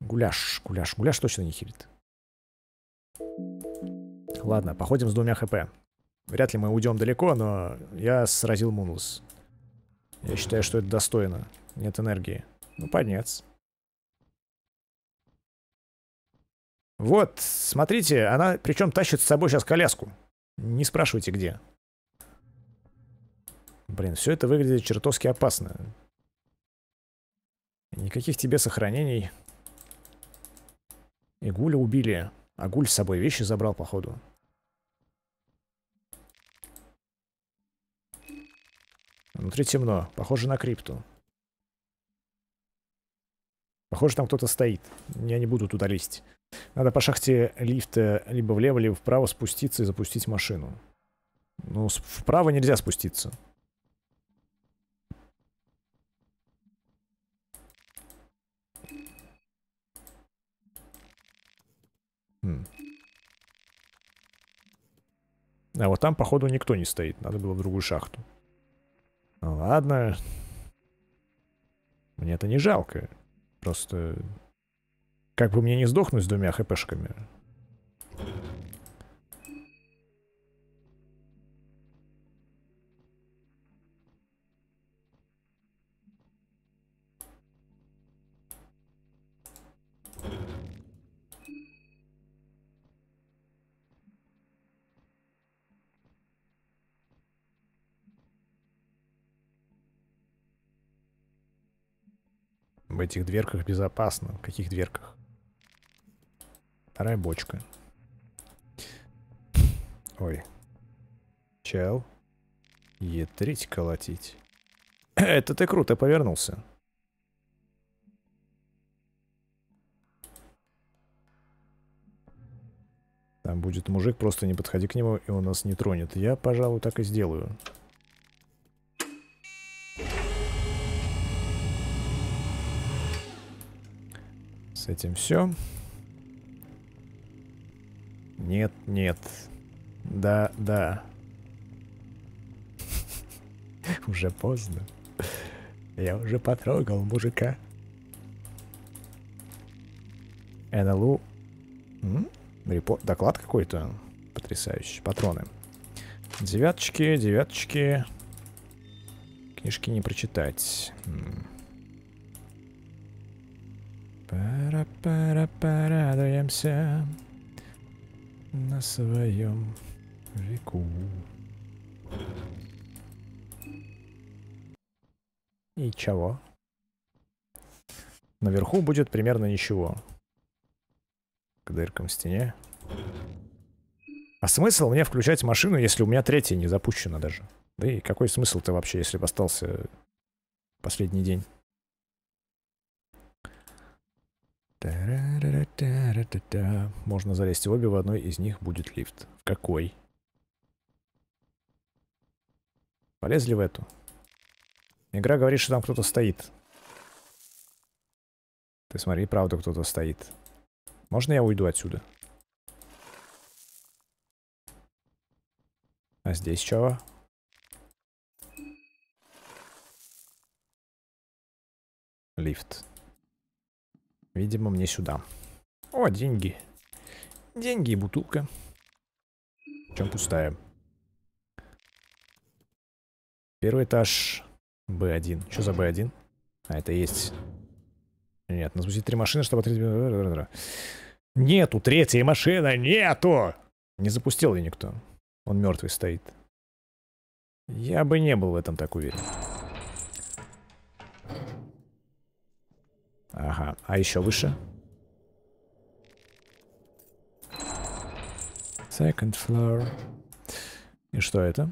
Гуляш, гуляш, гуляш точно не хилит. Ладно, походим с двумя хп. Вряд ли мы уйдем далеко, но я сразил Мунлс. Я считаю, что это достойно. Нет энергии. Ну, поднец. Вот, смотрите, она причем тащит с собой сейчас коляску. Не спрашивайте, где. Блин, все это выглядит чертовски опасно. Никаких тебе сохранений. Игуля убили. А Гуль с собой вещи забрал, походу. Внутри темно. Похоже на крипту. Похоже, там кто-то стоит. Я не буду туда лезть. Надо по шахте лифта либо влево, либо вправо спуститься и запустить машину. Ну, вправо нельзя спуститься. Хм. А вот там, походу, никто не стоит. Надо было в другую шахту. Ну, ладно. Мне это не жалко. Просто... Как бы мне не сдохнуть с двумя хпшками, этих дверках безопасно. В каких дверках? Вторая бочка. Ой. Чел. Етрить колотить. Это ты круто повернулся. Там будет мужик, просто не подходи к нему, и он нас не тронет. Я, пожалуй, так и сделаю. С этим все. Нет, нет. Да, да. Уже поздно. Я уже потрогал мужика. НЛУ. Репорт. Доклад какой-то. Потрясающий. Патроны. Девяточки, девяточки. Книжки не прочитать пара пара порадуемся на своем веку. И чего? Наверху будет примерно ничего. К дыркам в стене. А смысл мне включать машину, если у меня третья не запущена даже? Да и какой смысл-то вообще, если бы остался последний день? Можно залезть в обе, в одной из них будет лифт. В какой? Полезли в эту. Игра говорит, что там кто-то стоит. Ты смотри, правда кто-то стоит. Можно я уйду отсюда? А здесь чего? Лифт. Видимо, мне сюда. О, деньги. Деньги и бутылка. Чем пустая. Первый этаж. Б1. Что за Б1? А, это есть... Нет, нас будет три машины, чтобы отрезать... Нету третьей машины, нету! Не запустил ее никто. Он мертвый стоит. Я бы не был в этом так уверен. Ага, а еще выше? Second floor. И что это?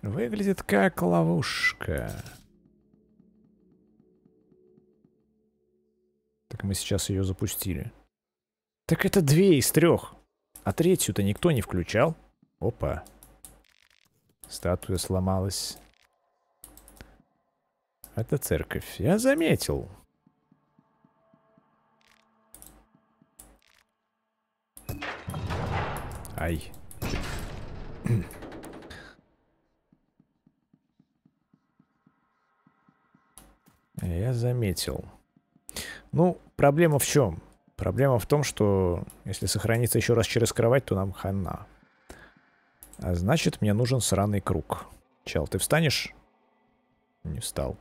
Выглядит как ловушка. Так мы сейчас ее запустили. Так это две из трех. А третью-то никто не включал. Опа. Статуя сломалась. Это церковь. Я заметил. Ай. Я заметил. Ну, проблема в чем? Проблема в том, что если сохраниться еще раз через кровать, то нам хана. А значит, мне нужен сраный круг. Чел, ты встанешь? Не встал.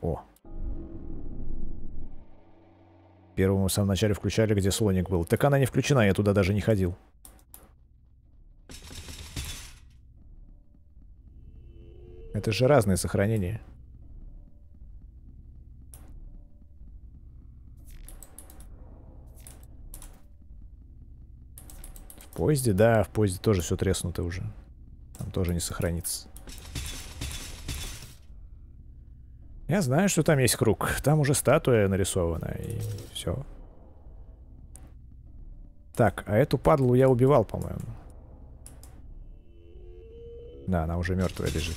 О. Первому в самом начале включали, где слоник был. Так она не включена, я туда даже не ходил. Это же разные сохранения. поезде, да, в поезде тоже все треснуто уже. Там тоже не сохранится. Я знаю, что там есть круг. Там уже статуя нарисована, и все. Так, а эту падлу я убивал, по-моему. Да, она уже мертвая лежит.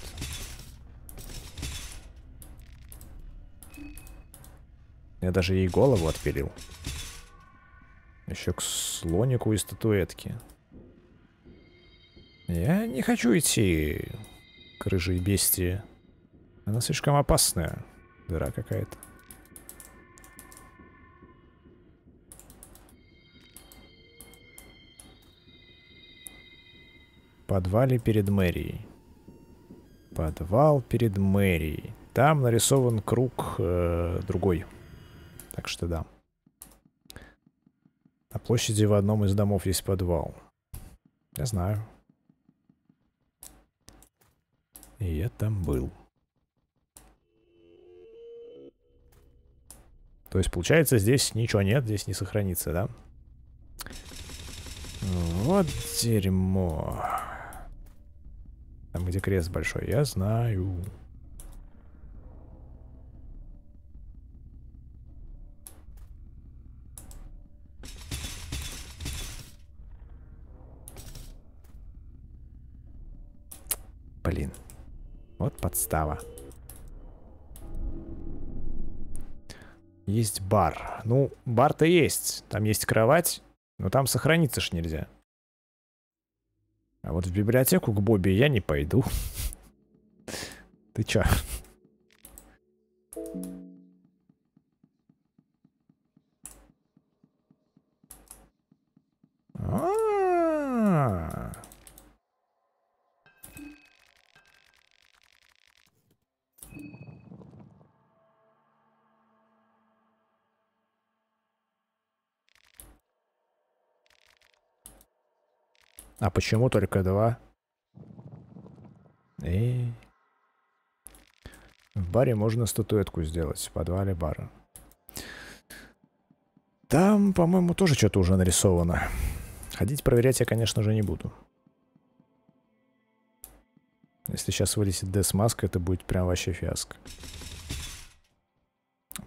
Я даже ей голову отпилил. Еще к слонику и статуэтке. Я не хочу идти к рыжей бестии. Она слишком опасная. Дыра какая-то. Подвале перед мэрией. Подвал перед мэрией. Там нарисован круг э, другой. Так что да. На площади в одном из домов есть подвал. Я знаю. И я там был. То есть, получается, здесь ничего нет, здесь не сохранится, да? Вот дерьмо. Там, где крест большой, я знаю. Блин. Вот подстава. Есть бар. Ну, бар-то есть. Там есть кровать, но там сохраниться ж нельзя. А вот в библиотеку к Бобби я не пойду. Ты чё? А почему только два? И... Э. В баре можно статуэтку сделать, в подвале бара. Там, по-моему, тоже что-то уже нарисовано. Ходить проверять я, конечно же, не буду. Если сейчас вылезет десмаска, это будет прям вообще фиаско.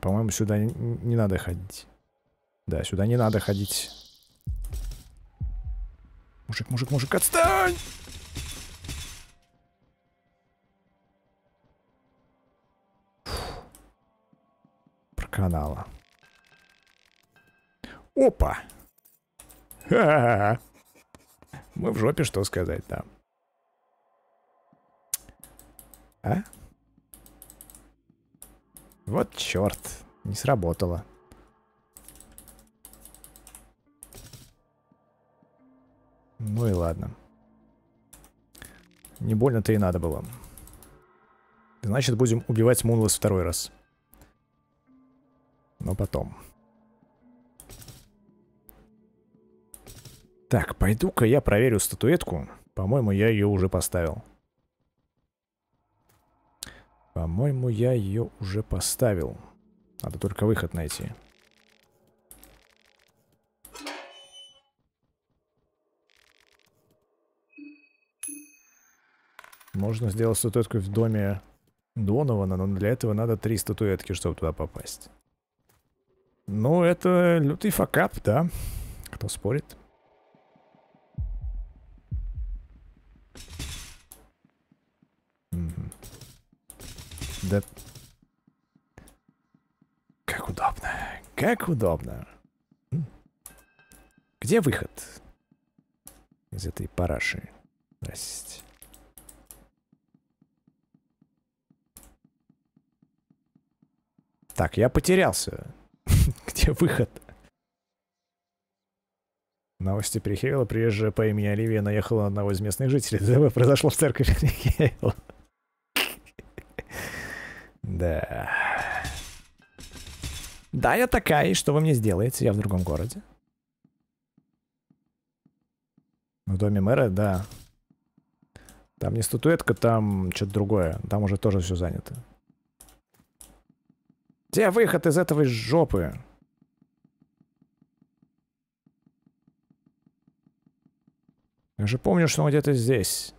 По-моему, сюда не надо ходить. Да, сюда не надо ходить. Мужик, мужик, мужик, отстань! Фух. Проканала. Опа! Ха-ха-ха! Мы в жопе, что сказать, там? А? Вот черт, не сработало. Ну и ладно. Не больно-то и надо было. Значит, будем убивать Мунлас второй раз. Но потом. Так, пойду-ка я проверю статуэтку. По-моему, я ее уже поставил. По-моему, я ее уже поставил. Надо только выход найти. Можно сделать статуэтку в доме Донована, но для этого надо три статуэтки, чтобы туда попасть. Ну, это лютый факап, да. Кто спорит? Да. Как удобно. Как удобно. Где выход? Из этой параши. Здрасте. Так, я потерялся. Где выход? Новости Перехевела. Приезжая по имени Оливия наехала на одного из местных жителей. ДТП произошло в церкви Перехевела. Да. Да, я такая, что вы мне сделаете? Я в другом городе. В доме мэра, да. Там не статуэтка, там что-то другое. Там уже тоже все занято. Где выход из этого из жопы? Я же помню, что он где-то здесь.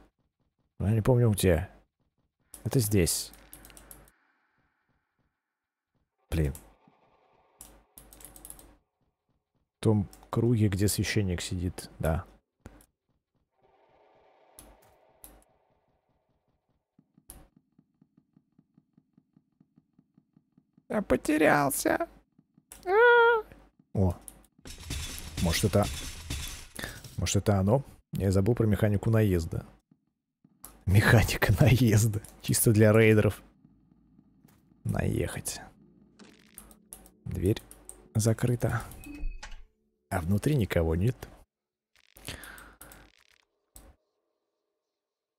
я не помню где. Это здесь. Блин. В том круге, где священник сидит, да. Я потерялся. А -а -а. О. Может это... Может это оно? Я забыл про механику наезда. Механика наезда. Чисто для рейдеров. Наехать. Дверь закрыта. А внутри никого нет.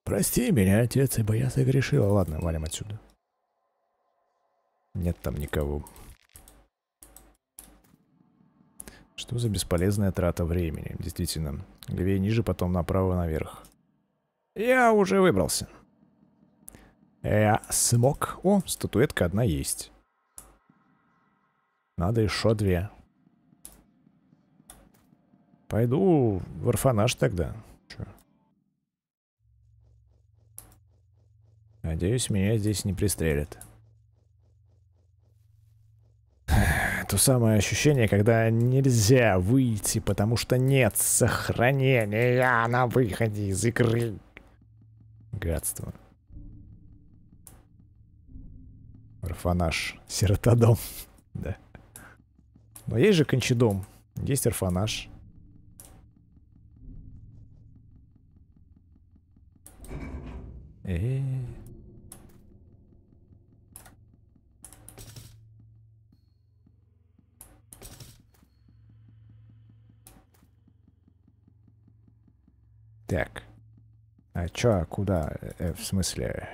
Прости меня, отец, ибо я согрешила. Ладно, валим отсюда. Нет там никого. Что за бесполезная трата времени? Действительно. Левее ниже, потом направо наверх. Я уже выбрался. Я э, а смог. О, статуэтка одна есть. Надо еще две. Пойду в орфанаж тогда. Чё? Надеюсь, меня здесь не пристрелят. то самое ощущение, когда нельзя выйти, потому что нет сохранения а на выходе из игры. Гадство. Орфанаж. Сиротодом. да. Но есть же кончедом. Есть орфанаж. Э-э-э. Так. А чё, а куда? Э, в смысле...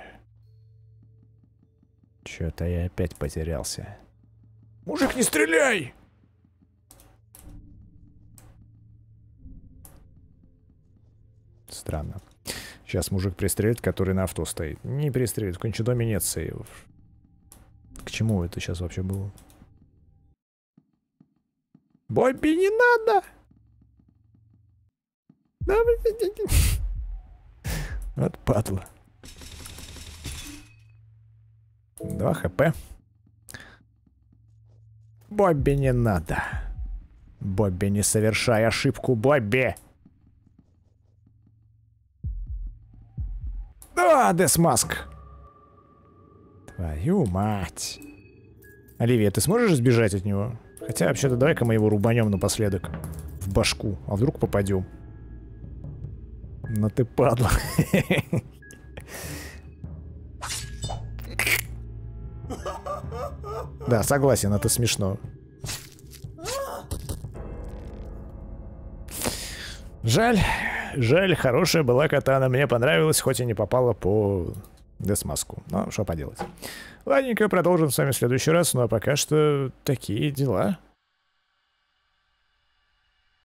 Чё-то я опять потерялся. Мужик, не стреляй! Странно. Сейчас мужик пристрелит, который на авто стоит. Не пристрелит, в конче нет сейвов. К чему это сейчас вообще было? Бобби, не надо! Вот падла. Два хп. Бобби не надо. Бобби, не совершай ошибку, Бобби! Да, Десмаск! Твою мать. Оливия, ты сможешь сбежать от него? Хотя, вообще-то, давай-ка мы его рубанем напоследок. В башку. А вдруг попадем? Но ну ты падла. Да, согласен, это смешно. Жаль, жаль, хорошая была катана. Мне понравилась, хоть и не попала по десмаску. Но что поделать. Ладненько, продолжим с вами в следующий раз. Ну а пока что такие дела.